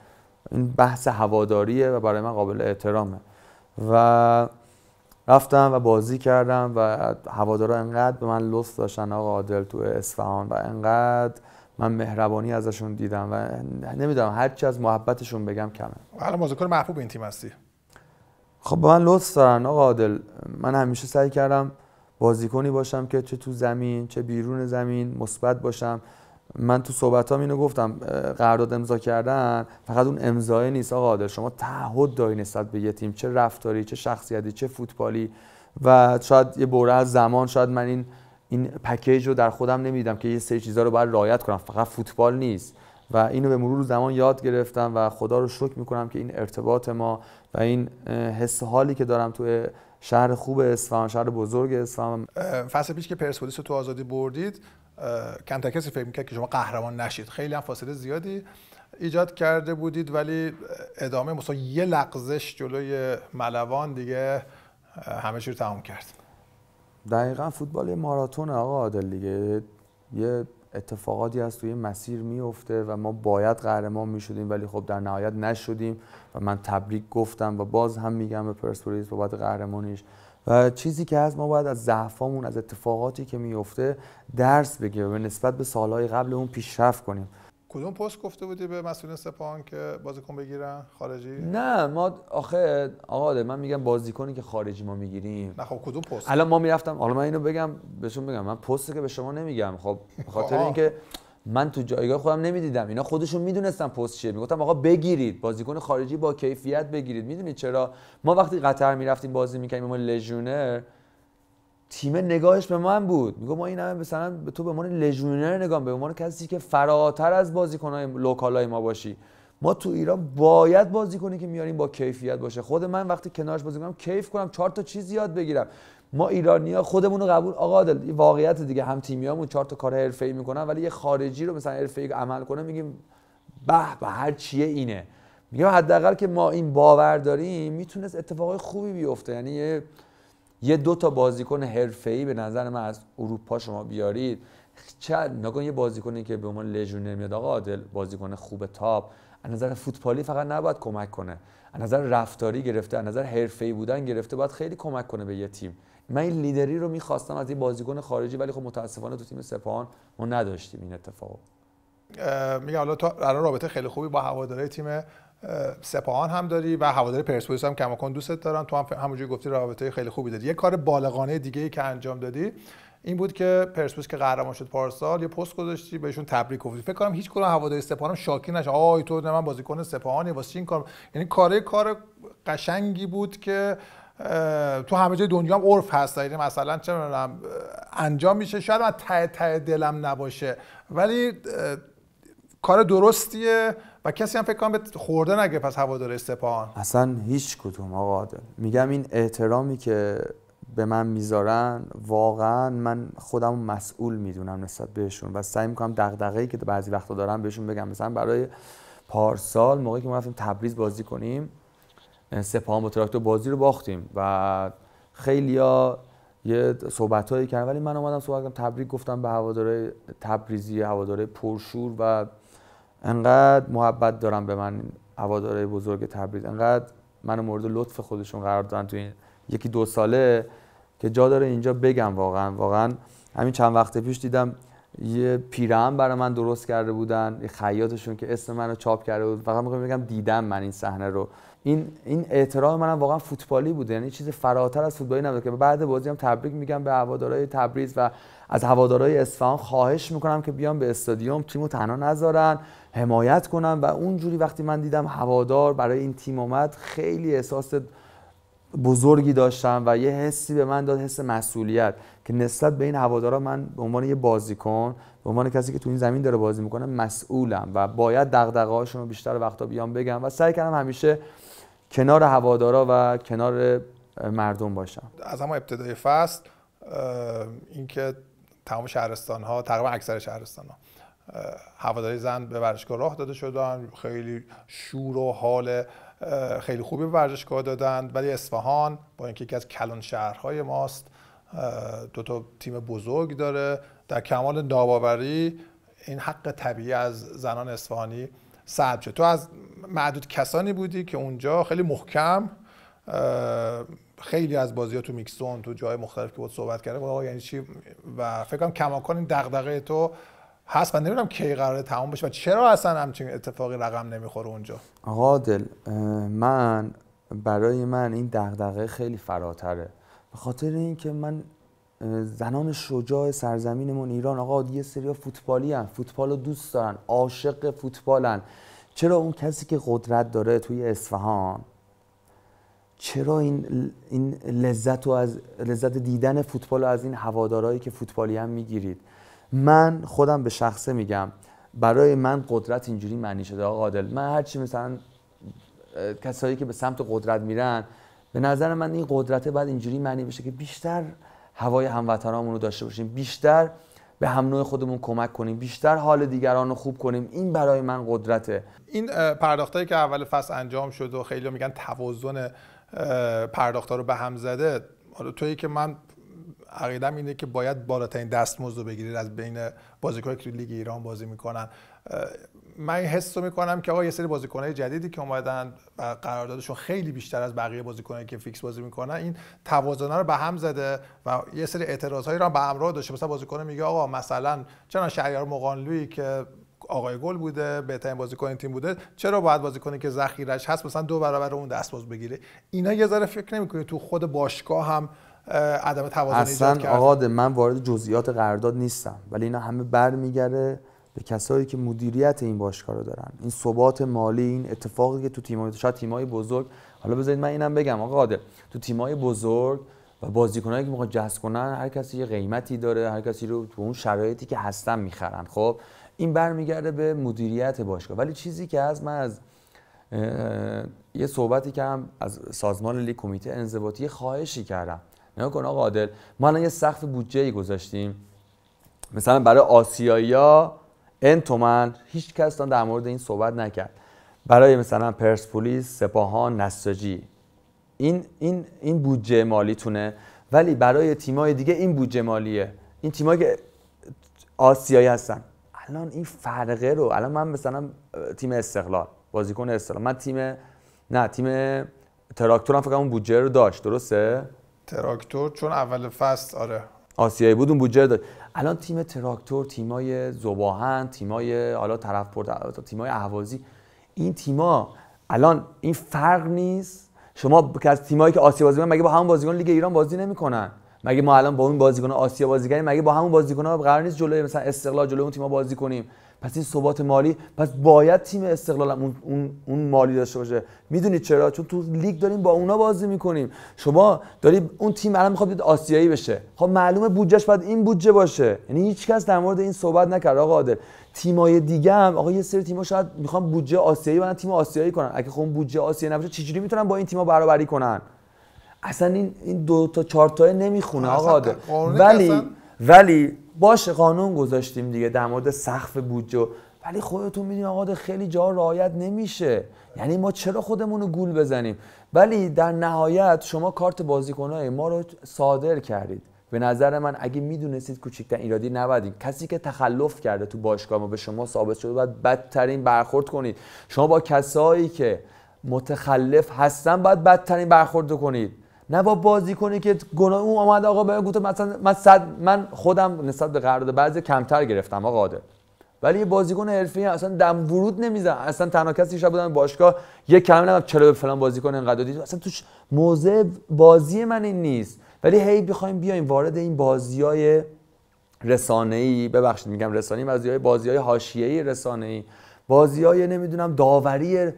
این بحث هواداریه و برای من قابل اعترامه و رفتم و بازی کردم و هوادارا انقدر به من لطف داشتن آقا عادل تو اصفهان و انقدر من مهربانی ازشون دیدم و نمیدونم هرچی از محبتشون بگم کمه الان بازیکن محبوب این تیم هستی خب من لطف دارن آقا عادل من همیشه سعی کردم بازیکنی باشم که چه تو زمین چه بیرون زمین مثبت باشم من تو صحبت هم اینو گفتم قرارداد امضا کردن فقط اون امضای نیست آقا عادل شما تعهد داری نسبت به یه تیم چه رفتاری چه شخصیتی چه فوتبالی و شاید یه بوره از زمان شاید من این این پکیج رو در خودم نمیدم که یه سری چیزها رو باید رعایت کنم فقط فوتبال نیست و اینو به مرور زمان یاد گرفتم و خدا رو شکر میکنم که این ارتباط ما این حس حالی که دارم توی شهر خوب اصفهان شهر بزرگ اصفهان فصل پیش که پرسپولیس رو تو آزادی بردید تا کسی فکر میکرد که شما قهرمان نشید خیلی هم فاصله زیادی ایجاد کرده بودید ولی ادامه مثلا یه لغزش جلوی ملوان دیگه همه چی رو تمام کرد دقیقا فوتبال یه ماراتون آقا عادل دیگه یه اتفاقاتی هست توی مسیر میفته و ما باید قهرمان میشدیم ولی خب در نهایت نشدیم و من تبریک گفتم و باز هم میگم به پرسپولیس بابت قهرمانیش و چیزی که هست ما باید از ضعفامون از اتفاقاتی که میفته درس بگیریم و نسبت به سالهای قبل اون پیشرفت کنیم کدوم پست گفته بودی به مسئولین سپاهان که بازیکن بگیرن خارجی نه ما آخه آقا من میگم بازیکنی که خارجی ما میگیریم نه خب کدوم پست الان ما میرفتم حالا من اینو بگم بهشون بگم من پست که به شما نمیگم خب خاطر خب، اینکه من تو جایگاه خودم نمیدیدم اینا خودشون میدونستن پست چیه میگفتم آقا بگیرید بازیکن خارجی با کیفیت بگیرید میدونید چرا ما وقتی قطر میرفتیم بازی میکردیم ما لژیونر تیم نگاهش به من بود میگه ما این همه مثلا به تو به عنوان لژیونر نگاه به عنوان کسی که فراتر از بازیکن‌های لوکالای ما باشی ما تو ایران باید بازی کنی که میاریم با کیفیت باشه خود من وقتی کنارش بازی کنم کیف کنم چهار تا چیز یاد بگیرم ما ایرانیا خودمون رو قبول آقا عادل واقعیت دیگه هم تیمیامون چهار تا کار حرفه‌ای میکنن ولی یه خارجی رو مثلا حرفه‌ای عمل کنه میگیم به به هر چیه اینه میگم حداقل که ما این باور داریم میتونست اتفاقای خوبی بیفته یعنی یه دو تا بازیکن حرفه‌ای به نظر من از اروپا شما بیارید چه نگون یه بازیکنی که به عنوان لژیونر میاد آقا عادل بازیکن خوب تاپ از نظر فوتبالی فقط نباید کمک کنه از نظر رفتاری گرفته از نظر حرفه‌ای بودن گرفته باید خیلی کمک کنه به یه تیم من این لیدری رو میخواستم از این بازیکن خارجی ولی خب متاسفانه تو تیم سپاهان ما نداشتیم این اتفاق میگم حالا تو الان رابطه خیلی خوبی با هواداری تیم سپاهان هم داری و هواداری پرسپولیس هم کماکان دوستت دارن تو هم همونجوری گفتی رابطه خیلی خوبی داری یه کار بالغانه دیگه ای که انجام دادی این بود که پرسپولیس که قهرمان شد پارسال یه پست گذاشتی بهشون تبریک گفتی فکر کنم هیچ کدوم هواداری سپاهان شاکی نشه آی تو من بازیکن سپاهانی واسه این کار یعنی کاره کار قشنگی بود که تو همه جای دنیا هم عرف هست یعنی مثلا چه انجام میشه شاید من ته ته دلم نباشه ولی کار درستیه و کسی هم فکر کنم به خورده نگه پس هوادار استپان اصلا هیچ کدوم آقا میگم این احترامی که به من میذارن واقعا من خودم مسئول میدونم نسبت بهشون و سعی میکنم ای که بعضی وقتا دارم بهشون بگم مثلا برای پارسال موقعی که ما رفتیم تبریز بازی کنیم سپاهان با تراکتور بازی رو باختیم و خیلیا یه صحبت هایی کردن ولی من اومدم صحبت کردم تبریک گفتم به هواداره تبریزی هواداره پرشور و انقدر محبت دارم به من هوادارای بزرگ تبریز انقدر منو مورد لطف خودشون قرار دادن تو این یکی دو ساله که جا داره اینجا بگم واقعا واقعا همین چند وقت پیش دیدم یه پیرهن برای من درست کرده بودن خیاطشون که اسم منو چاپ کرده بود فقط میخوام بگم دیدم من این صحنه رو این این اعتراف منم واقعا فوتبالی بوده یعنی چیز فراتر از فوتبالی نبود که بعد بازی هم تبریک میگم به هوادارهای تبریز و از هوادارهای اصفهان خواهش میکنم که بیان به استادیوم تیمو تنها نذارن حمایت کنم و اونجوری وقتی من دیدم هوادار برای این تیم اومد خیلی احساس بزرگی داشتم و یه حسی به من داد حس مسئولیت که نسبت به این هوادارا من به عنوان یه بازیکن به عنوان کسی که تو این زمین داره بازی میکنه مسئولم و باید دغدغه‌هاشون رو بیشتر وقتا بیام بگم و سعی کردم همیشه کنار هوادارا و کنار مردم باشم از همه ابتدای فصل اینکه تمام شهرستان ها تقریبا اکثر شهرستان ها هواداری زن به ورزشگاه راه داده شدن خیلی شور و حال خیلی خوبی به ورزشگاه دادن ولی اصفهان با اینکه یکی از کلان شهرهای ماست دو تا تیم بزرگ داره در کمال ناباوری این حق طبیعی از زنان اصفهانی سلب شد تو از معدود کسانی بودی که اونجا خیلی محکم خیلی از بازی ها تو میکسون تو جای مختلف که بود صحبت کرده آقا یعنی چی و فکر کنم کماکان این دغدغه تو هست من نمیدونم کی قراره تمام بشه و چرا اصلا همچین اتفاقی رقم نمیخوره اونجا آقا من برای من این دغدغه خیلی فراتره به خاطر اینکه من زنان شجاع سرزمینمون ایران آقا یه سری فوتبالی هن. فوتبال رو دوست دارن عاشق فوتبالن چرا اون کسی که قدرت داره توی اصفهان چرا این این لذت از لذت دیدن فوتبال و از این هوادارهایی که فوتبالی هم میگیرید من خودم به شخصه میگم برای من قدرت اینجوری معنی شده آقا عادل من هرچی مثلا کسایی که به سمت قدرت میرن به نظر من این قدرته بعد اینجوری معنی بشه که بیشتر هوای هموطنامون رو داشته باشیم بیشتر به هم خودمون کمک کنیم بیشتر حال دیگران رو خوب کنیم این برای من قدرته این پرداختایی که اول فصل انجام شد و خیلی میگن توازن پرداختها رو به هم زده حالا تویی که من عقیدم اینه که باید بالاترین دستمزد رو بگیرید از بین بازیکنایی که لیگ ایران بازی میکنن من حس رو میکنم که آقا یه سری بازیکنهای جدیدی که اومدن و قراردادشون خیلی بیشتر از بقیه بازیکنایی که فیکس بازی میکنن این توازن رو به هم زده و یه سری هایی رو به همراه داشته مثلا بازیکن میگه آقا مثلا چرا شهریار مقانلویی که آقای گل بوده بهترین بازیکن تیم بوده چرا باید بازیکنی که ذخیرش هست مثلا دو برابر اون دستمزد بگیره اینا یه ذره فکر تو خود باشگاه هم عدم توازن آقا من وارد جزئیات قرارداد نیستم ولی اینا همه برمیگره به کسایی که مدیریت این باشگاه رو دارن این ثبات مالی این اتفاقی که تو تیم‌های شاید بزرگ حالا بذارید من اینم بگم آقا تو تیمای بزرگ و بازیکنایی که میخواد جذب کنن هر کسی یه قیمتی داره هر کسی رو تو اون شرایطی که هستن میخرن خب این برمیگرده به مدیریت باشگاه ولی چیزی که از من از یه صحبتی که هم از سازمان لیگ کمیته انضباطی خواهشی کردم نه کن آقا عادل ما الان یه سقف بودجه ای گذاشتیم مثلا برای آسیایی ها ان تومن هیچ کس در مورد این صحبت نکرد برای مثلا پرسپولیس سپاهان نساجی این این این بودجه تونه. ولی برای های دیگه این بودجه مالیه این تیمایی که آسیایی هستن الان این فرقه رو الان من مثلا تیم استقلال بازیکن استقلال من تیم نه تیم تراکتورم فکر اون بودجه رو داشت درسته تراکتور چون اول فصل آره آسیایی بود اون بودجه الان تیم تراکتور تیمای زباهن تیمای حالا طرف پرد تیمای اهوازی این تیما الان این فرق نیست شما که از تیمایی که آسیا بازی مگه با همون بازیکن لیگ ایران بازی نمیکنن مگه ما الان با اون بازیکن آسیا بازی کنیم مگه با همون بازیکن ها قرار نیست جلوی مثلا استقلال جلوی اون تیما بازی کنیم پس این ثبات مالی پس باید تیم استقلال اون, اون, مالی داشته باشه میدونید چرا چون تو لیگ داریم با اونا بازی میکنیم شما داری اون تیم الان میخواد آسیایی بشه خب معلومه بودجهش باید این بودجه باشه یعنی هیچکس در مورد این صحبت نکرد آقا عادل تیمای دیگه هم آقا یه سری تیم‌ها شاید میخوان بودجه آسیایی بدن تیم آسیایی کنن اگه خب بودجه آسیایی نباشه چجوری میتونن با این تیم‌ها برابری کنن اصلا این دو تا چهار تا نمیخونه آقا ولی ولی باش قانون گذاشتیم دیگه در مورد سقف بودجه ولی خودتون میدونید آقا خیلی جا رعایت نمیشه یعنی ما چرا خودمون رو گول بزنیم ولی در نهایت شما کارت بازیکنهای ما رو صادر کردید به نظر من اگه میدونستید کوچکتر ایرادی نبودین کسی که تخلف کرده تو باشگاه ما به شما ثابت شده باید بدترین برخورد کنید شما با کسایی که متخلف هستن باید بدترین برخورد کنید نه با بازی که گناه اون آمد آقا به گفت مثلا من صد من خودم نسبت به قرارداد بعضی کمتر گرفتم آقا عادل ولی یه بازیکن حرفه‌ای اصلا دم ورود نمیزن اصلا تنها کسی شب بودن باشگاه یک کلمه نمیدونم چرا به فلان بازیکن اینقدر دید اصلا توش موضع بازی من این نیست ولی هی بخوایم بیایم وارد این بازیای رسانه‌ای ببخشید میگم رسانه‌ای بازیای بازیای حاشیه‌ای رسانه‌ای بازیای نمیدونم داوری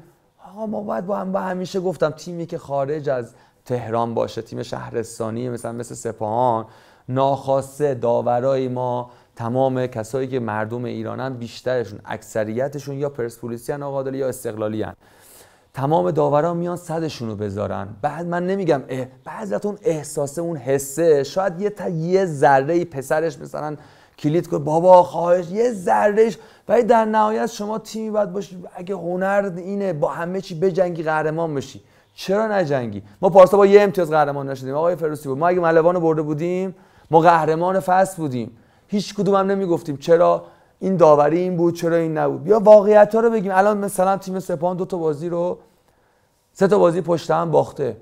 آقا ما باید با هم با همیشه گفتم تیمی که خارج از تهران باشه تیم شهرستانی مثلا مثل سپاهان ناخواسته داورای ما تمام کسایی که مردم ایرانن بیشترشون اکثریتشون یا پرسپولیسیان آقا یا استقلالیان تمام داورا میان صدشون رو بذارن بعد من نمیگم اه بعضی احساس اون حسه شاید یه تا یه ذره پسرش مثلا کلید کنه بابا خواهش یه ذرهش ولی در نهایت شما تیمی باید باشی اگه هنر اینه با همه چی بجنگی قهرمان بشی چرا نجنگی ما پارسا با یه امتیاز قهرمان نشدیم آقای فروسی بود ما اگه ملوان برده بودیم ما قهرمان فصل بودیم هیچ کدوم هم نمیگفتیم چرا این داوری این بود چرا این نبود بیا واقعیت ها رو بگیم الان مثلا تیم سپان دو تا بازی رو سه تا بازی پشت هم باخته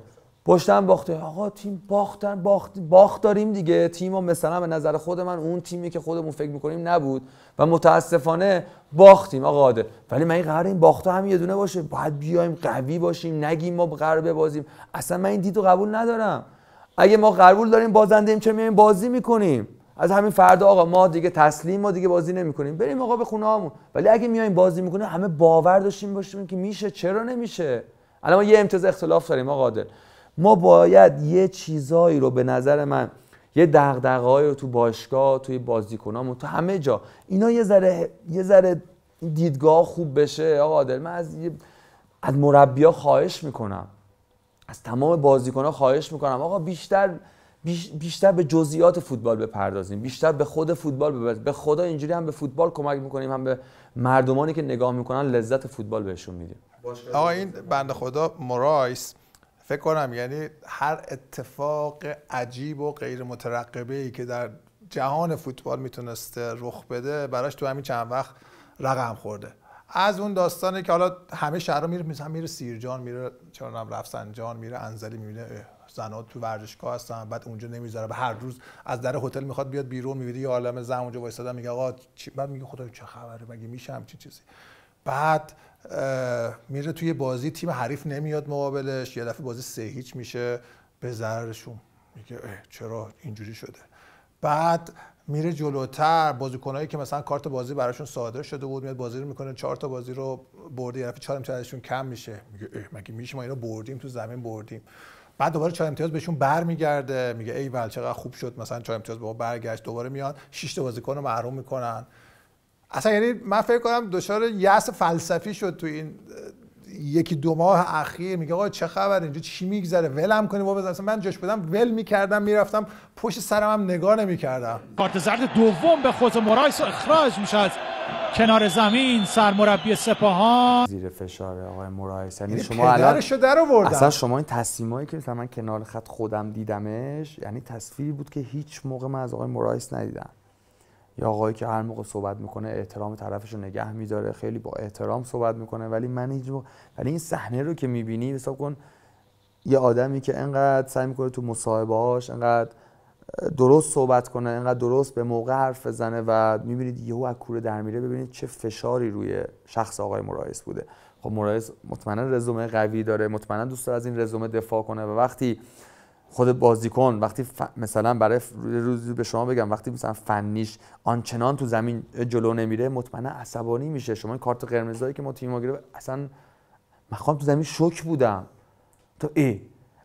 پشتم باخته آقا تیم باختن باخت باخت داریم دیگه تیم ها مثلا به نظر خود من اون تیمی که خودمون فکر میکنیم نبود و متاسفانه باختیم آقا عادل ولی من این قرار این باخته هم یه دونه باشه باید بیایم قوی باشیم نگیم ما قرار بازیم اصلا من این دیدو قبول ندارم اگه ما قبول داریم بازنده ایم چه میایم بازی میکنیم از همین فردا آقا ما دیگه تسلیم ما دیگه بازی نمیکنیم بریم آقا به خونه هامون ولی اگه میایم بازی میکنیم همه باور داشتیم باشیم که میشه چرا نمیشه الان ما یه امتیاز اختلاف داریم آقا عادل ما باید یه چیزایی رو به نظر من یه دغدغه‌ای رو تو باشگاه توی بازیکنامون تو همه جا اینا یه ذره یه ذره دیدگاه خوب بشه آقا عادل من از از مربیا خواهش میکنم از تمام بازیکنها خواهش میکنم آقا بیشتر بیشتر به جزئیات فوتبال بپردازیم بیشتر به خود فوتبال بپردازیم به خدا اینجوری هم به فوتبال کمک میکنیم هم به مردمانی که نگاه میکنن لذت فوتبال بهشون میدیم آقا این بنده خدا مرایس فکر کنم یعنی هر اتفاق عجیب و غیر مترقبه ای که در جهان فوتبال میتونسته رخ بده براش تو همین چند وقت رقم خورده از اون داستانه که حالا همه شهرها میره مثلا میره سیرجان میره چرا رفسنجان میره انزلی میبینه زنات تو ورزشگاه هستن بعد اونجا نمیذاره هر روز از در هتل میخواد بیاد بیرون میبینه یه عالم زن اونجا وایسادن میگه آقا بعد میگه خدا چه خبره مگه میشم چه چیزی بعد میره توی بازی تیم حریف نمیاد مقابلش یه دفعه بازی سه هیچ میشه به ضررشون میگه چرا اینجوری شده بعد میره جلوتر بازیکنایی که مثلا کارت بازی براشون صادر شده بود میاد بازی رو میکنه چهار تا بازی رو برده یعنی چهار امتیازشون کم میشه میگه مگه میشه ما اینو بردیم تو زمین بردیم بعد دوباره چهار امتیاز بهشون برمیگرده میگه ای ول چقدر خوب شد مثلا چهار امتیاز به برگشت دوباره میاد شش تا بازیکن رو محروم میکنن اصلا یعنی من فکر کنم دچار یأس فلسفی شد تو این یکی دو ماه اخیر میگه آقا چه خبر اینجا چی میگذره ولم کنی بزن اصلا من جاش بودم ول میکردم میرفتم پشت سرم هم نگاه نمیکردم کارت زرد دوم به خود مرایس اخراج میشه از کنار زمین سرمربی سپاهان زیر فشار آقای مورایس یعنی, یعنی شما الان در آوردن اصلا شما این تصمیمایی که من کنار خط خودم دیدمش یعنی تصویری بود که هیچ موقع من از آقای مورایس ندیدم یا آقایی که هر موقع صحبت میکنه احترام طرفش رو نگه میداره خیلی با احترام صحبت میکنه ولی من هیچ ولی این صحنه رو که میبینی حساب کن یه آدمی که انقدر سعی میکنه تو مصاحبه انقدر درست صحبت کنه انقدر درست به موقع حرف بزنه و میبینید یهو از کوره در میره ببینید چه فشاری روی شخص آقای مرایس بوده خب مرایس مطمئنا رزومه قوی داره مطمئنا دوست داره از این رزومه دفاع کنه و وقتی خود بازیکن وقتی ف... مثلا برای روزی به شما بگم وقتی مثلا فنیش آنچنان تو زمین جلو نمیره مطمئنا عصبانی میشه شما این کارت قرمزایی که ما تیم ما گرفت اصلا من تو زمین شوک بودم تا ای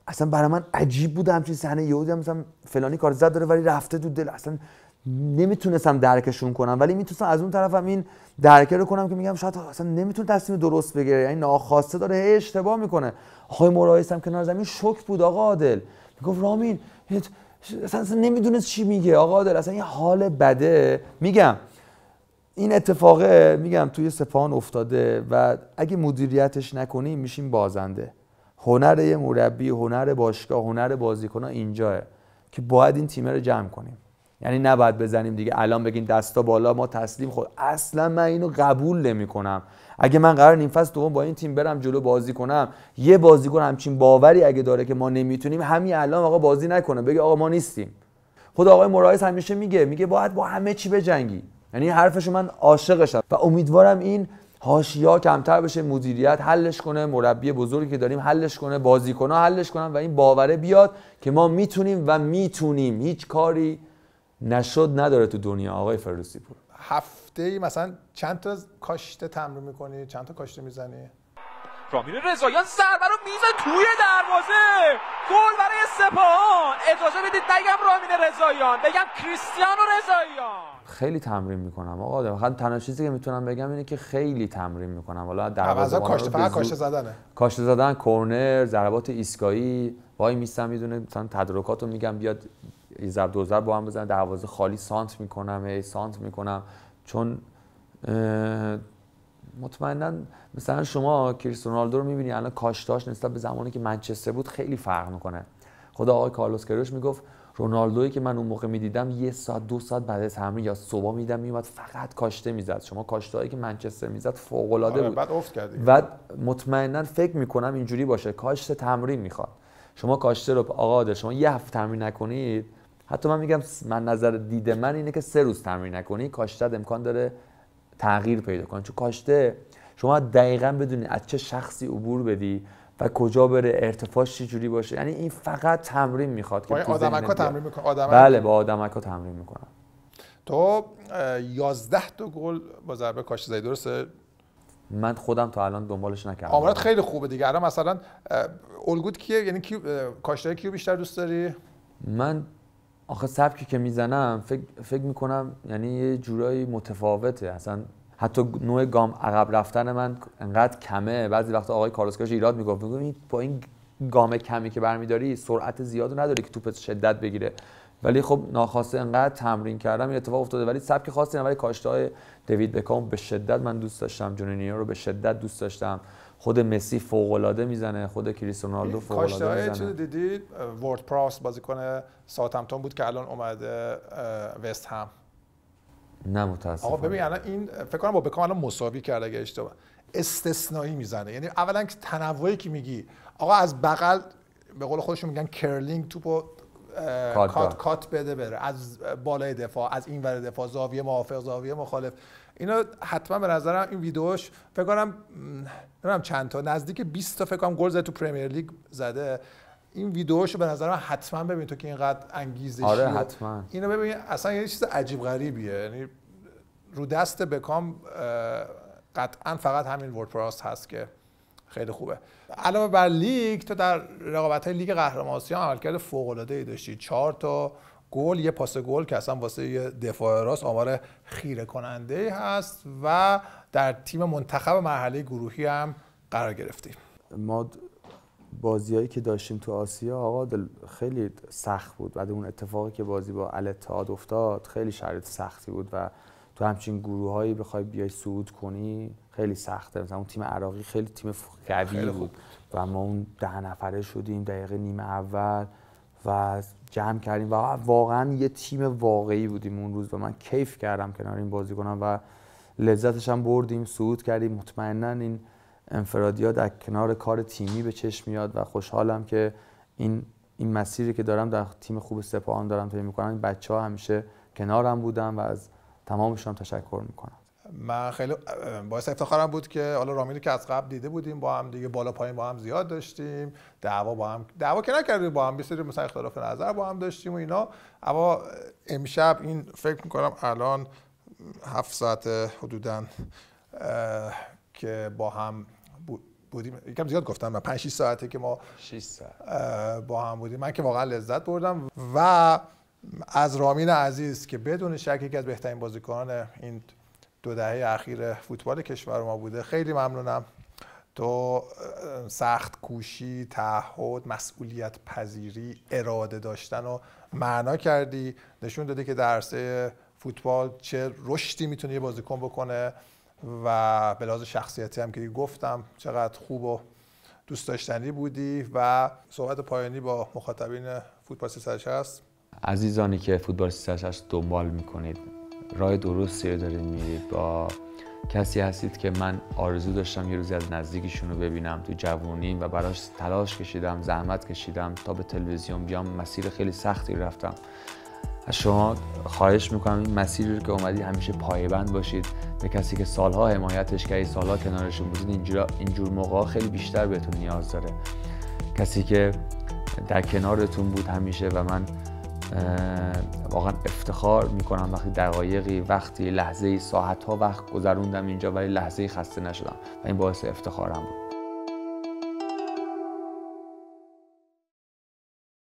اصلا برای من عجیب بود همچین صحنه یهودی هم مثلا فلانی کار زد داره ولی رفته تو دل اصلا نمیتونستم درکشون کنم ولی میتونستم از اون طرفم این درکه رو کنم که میگم شاید اصلا نمیتونه تصمیم درست بگیره یعنی ناخواسته داره اشتباه میکنه آقای مرایس کنار زمین شوک بود آقا عادل گفت رامین اصلا نمیدونست چی میگه آقا در اصلا این حال بده میگم این اتفاقه میگم توی سپاهان افتاده و اگه مدیریتش نکنیم میشیم بازنده هنر یه مربی هنر باشگاه هنر بازیکنها اینجاه که باید این تیمه رو جمع کنیم یعنی نباید بزنیم دیگه الان بگین دستا بالا ما تسلیم خود اصلا من اینو قبول نمی کنم اگه من قرار نیم فصل دوم با این تیم برم جلو بازی کنم یه بازیکن همچین باوری اگه داره که ما نمیتونیم همین الان آقا بازی نکنه بگه آقا ما نیستیم خود آقای مرایس همیشه میگه میگه باید با همه چی بجنگی یعنی حرفش من عاشقشم و امیدوارم این هاشیا کمتر بشه مدیریت حلش کنه مربی بزرگی که داریم حلش کنه بازیکن‌ها حلش کنن و این باوره بیاد که ما میتونیم و میتونیم هیچ کاری نشد نداره تو دنیا آقای فردوسی پور هفت هفته ای مثلا چند تا کاشته تمرین میکنی چند تا کاشته میزنی رامین رضایان ضربه رو میزه توی دروازه گل برای سپاهان اجازه بدید نگم رامین رضایان بگم کریستیانو رضاییان خیلی تمرین میکنم آقا فقط تنها چیزی که میتونم بگم اینه که خیلی تمرین میکنم حالا دروازه کاشته فقط کاشته زدنه کاشته زدن کرنر ضربات ایستگاهی وای میستم میدونه مثلا تدارکاتو میگم بیاد یه ضرب دو ضرب با هم بزنه دروازه خالی سانت میکنم ای سانت میکنم چون مطمئنا مثلا شما کریستیانو رونالدو رو میبینی الان کاشتاش نسبت به زمانی که منچستر بود خیلی فرق میکنه خدا آقای کارلوس کروش میگفت رونالدویی که من اون موقع میدیدم یه ساعت دو ساعت بعد از تمرین یا صبح میدم میومد فقط کاشته میزد شما کاشتهایی که منچستر میزد فوق آره، بود بعد افت مطمئنا فکر میکنم اینجوری باشه کاشت تمرین میخواد شما کاشته رو آقا شما یه هفته تمرین نکنید حتی من میگم من نظر دید من اینه که سه روز تمرین نکنی کاشتت امکان داره تغییر پیدا کنه چون کاشته شما دقیقا بدونی از چه شخصی عبور بدی و کجا بره ارتفاعش چه جوری باشه یعنی این فقط تمرین میخواد که آدمکا تمرین میکنه بله با آدمکا تمرین میکنم تو 11 تا گل با ضربه کاشته زدی درسته من خودم تا الان دنبالش نکردم آمارات خیلی خوبه دیگه الان مثلا الگوت کیه یعنی کی کاشته کیو بیشتر دوست داری من آخه سبکی که میزنم فکر, فکر میکنم یعنی یه جورایی متفاوته اصلا حتی نوع گام عقب رفتن من انقدر کمه بعضی وقت آقای کارلوسکاش ایراد میگفت میگفت با این گام کمی که برمیداری سرعت زیاد نداری که توپت شدت بگیره ولی خب ناخواسته انقدر تمرین کردم این اتفاق افتاده ولی سبک خاصی نه ولی کاشته های دوید بکام به شدت من دوست داشتم جونینیو رو به شدت دوست داشتم خود مسی فوق العاده میزنه خود کریستیانو رونالدو فوق العاده میزنه دیدید ورد پراس بازیکن ساوثهمپتون بود که الان اومده وست هم نه متاسفم آقا ببین الان این فکر کنم با بکام الان مساوی کرده اگه اشتباه استثنایی میزنه یعنی اولا تنوعی که میگی آقا از بغل به قول خودشون میگن کرلینگ توپو کات, کات بده بره از بالای دفاع از این ور دفاع زاویه موافق زاویه مخالف اینا حتما به نظرم این ویدیوش فکر کنم نمیدونم چند تا نزدیک 20 تا فکر کنم گل زده تو پرمیر لیگ زده این ویدیوشو به نظرم حتما ببین تو که اینقدر انگیزشی آره حتما اینو ببین اصلا یه چیز عجیب غریبیه یعنی رو دست بکام قطعا فقط همین وردپرس هست که خیلی خوبه علاوه بر لیگ تو در رقابت های لیگ قهرمان آسیا عملکرد فوق العاده ای داشتی چهار تا گل یه پاس گل که اصلا واسه یه دفاع راست آمار خیره کننده هست و در تیم منتخب مرحله گروهی هم قرار گرفتیم ما بازیایی که داشتیم تو آسیا آقا خیلی سخت بود بعد اون اتفاقی که بازی با الاتحاد افتاد خیلی شرایط سختی بود و تو همچین گروه هایی بخوای بیای صعود کنی خیلی سخته مثلا اون تیم عراقی خیلی تیم قوی بود و ما اون ده نفره شدیم دقیقه نیمه اول و جمع کردیم و واقعا یه تیم واقعی بودیم اون روز و من کیف کردم کنار این بازی کنم و لذتش هم بردیم صعود کردیم مطمئنا این انفرادیات در کنار کار تیمی به چشم میاد و خوشحالم که این این مسیری که دارم در تیم خوب سپاهان دارم طی میکنم این بچه ها همیشه کنارم بودم و از تمامشون تشکر میکنم من خیلی باعث افتخارم بود که حالا رو که از قبل دیده بودیم با هم دیگه بالا پایین با هم زیاد داشتیم دعوا با هم دعوا که نکردیم با هم بسیاری مثلا اختلاف نظر با هم داشتیم و اینا اما امشب این فکر میکنم الان هفت ساعت حدودا که با هم بودیم یکم زیاد گفتم من 5 ساعته که ما 6 ساعت با هم بودیم من که واقعا لذت بردم و از رامین عزیز که بدون شک یکی از بهترین بازیکنان این دو دهه اخیر فوتبال کشور ما بوده خیلی ممنونم تو سخت کوشی تعهد مسئولیت پذیری اراده داشتن و معنا کردی نشون دادی که در فوتبال چه رشدی میتونه یه بازیکن بکنه و به لحاظ شخصیتی هم که گفتم چقدر خوب و دوست داشتنی بودی و صحبت پایانی با مخاطبین فوتبال 360 عزیزانی که فوتبال 360 دنبال میکنید راه درستی رو دارید میرید با کسی هستید که من آرزو داشتم یه روزی از نزدیکشون رو ببینم تو جوونیم و براش تلاش کشیدم زحمت کشیدم تا به تلویزیون بیام مسیر خیلی سختی رفتم از شما خواهش میکنم این مسیری رو که اومدی همیشه پایبند باشید به کسی که سالها حمایتش کردید سالها کنارشون بودید اینجور, اینجور موقع خیلی بیشتر بهتون نیاز داره کسی که در کنارتون بود همیشه و من واقعا افتخار میکنم وقتی دقایقی وقتی لحظه ساعت ها وقت گذروندم اینجا ولی لحظه خسته نشدم و این باعث افتخارم بود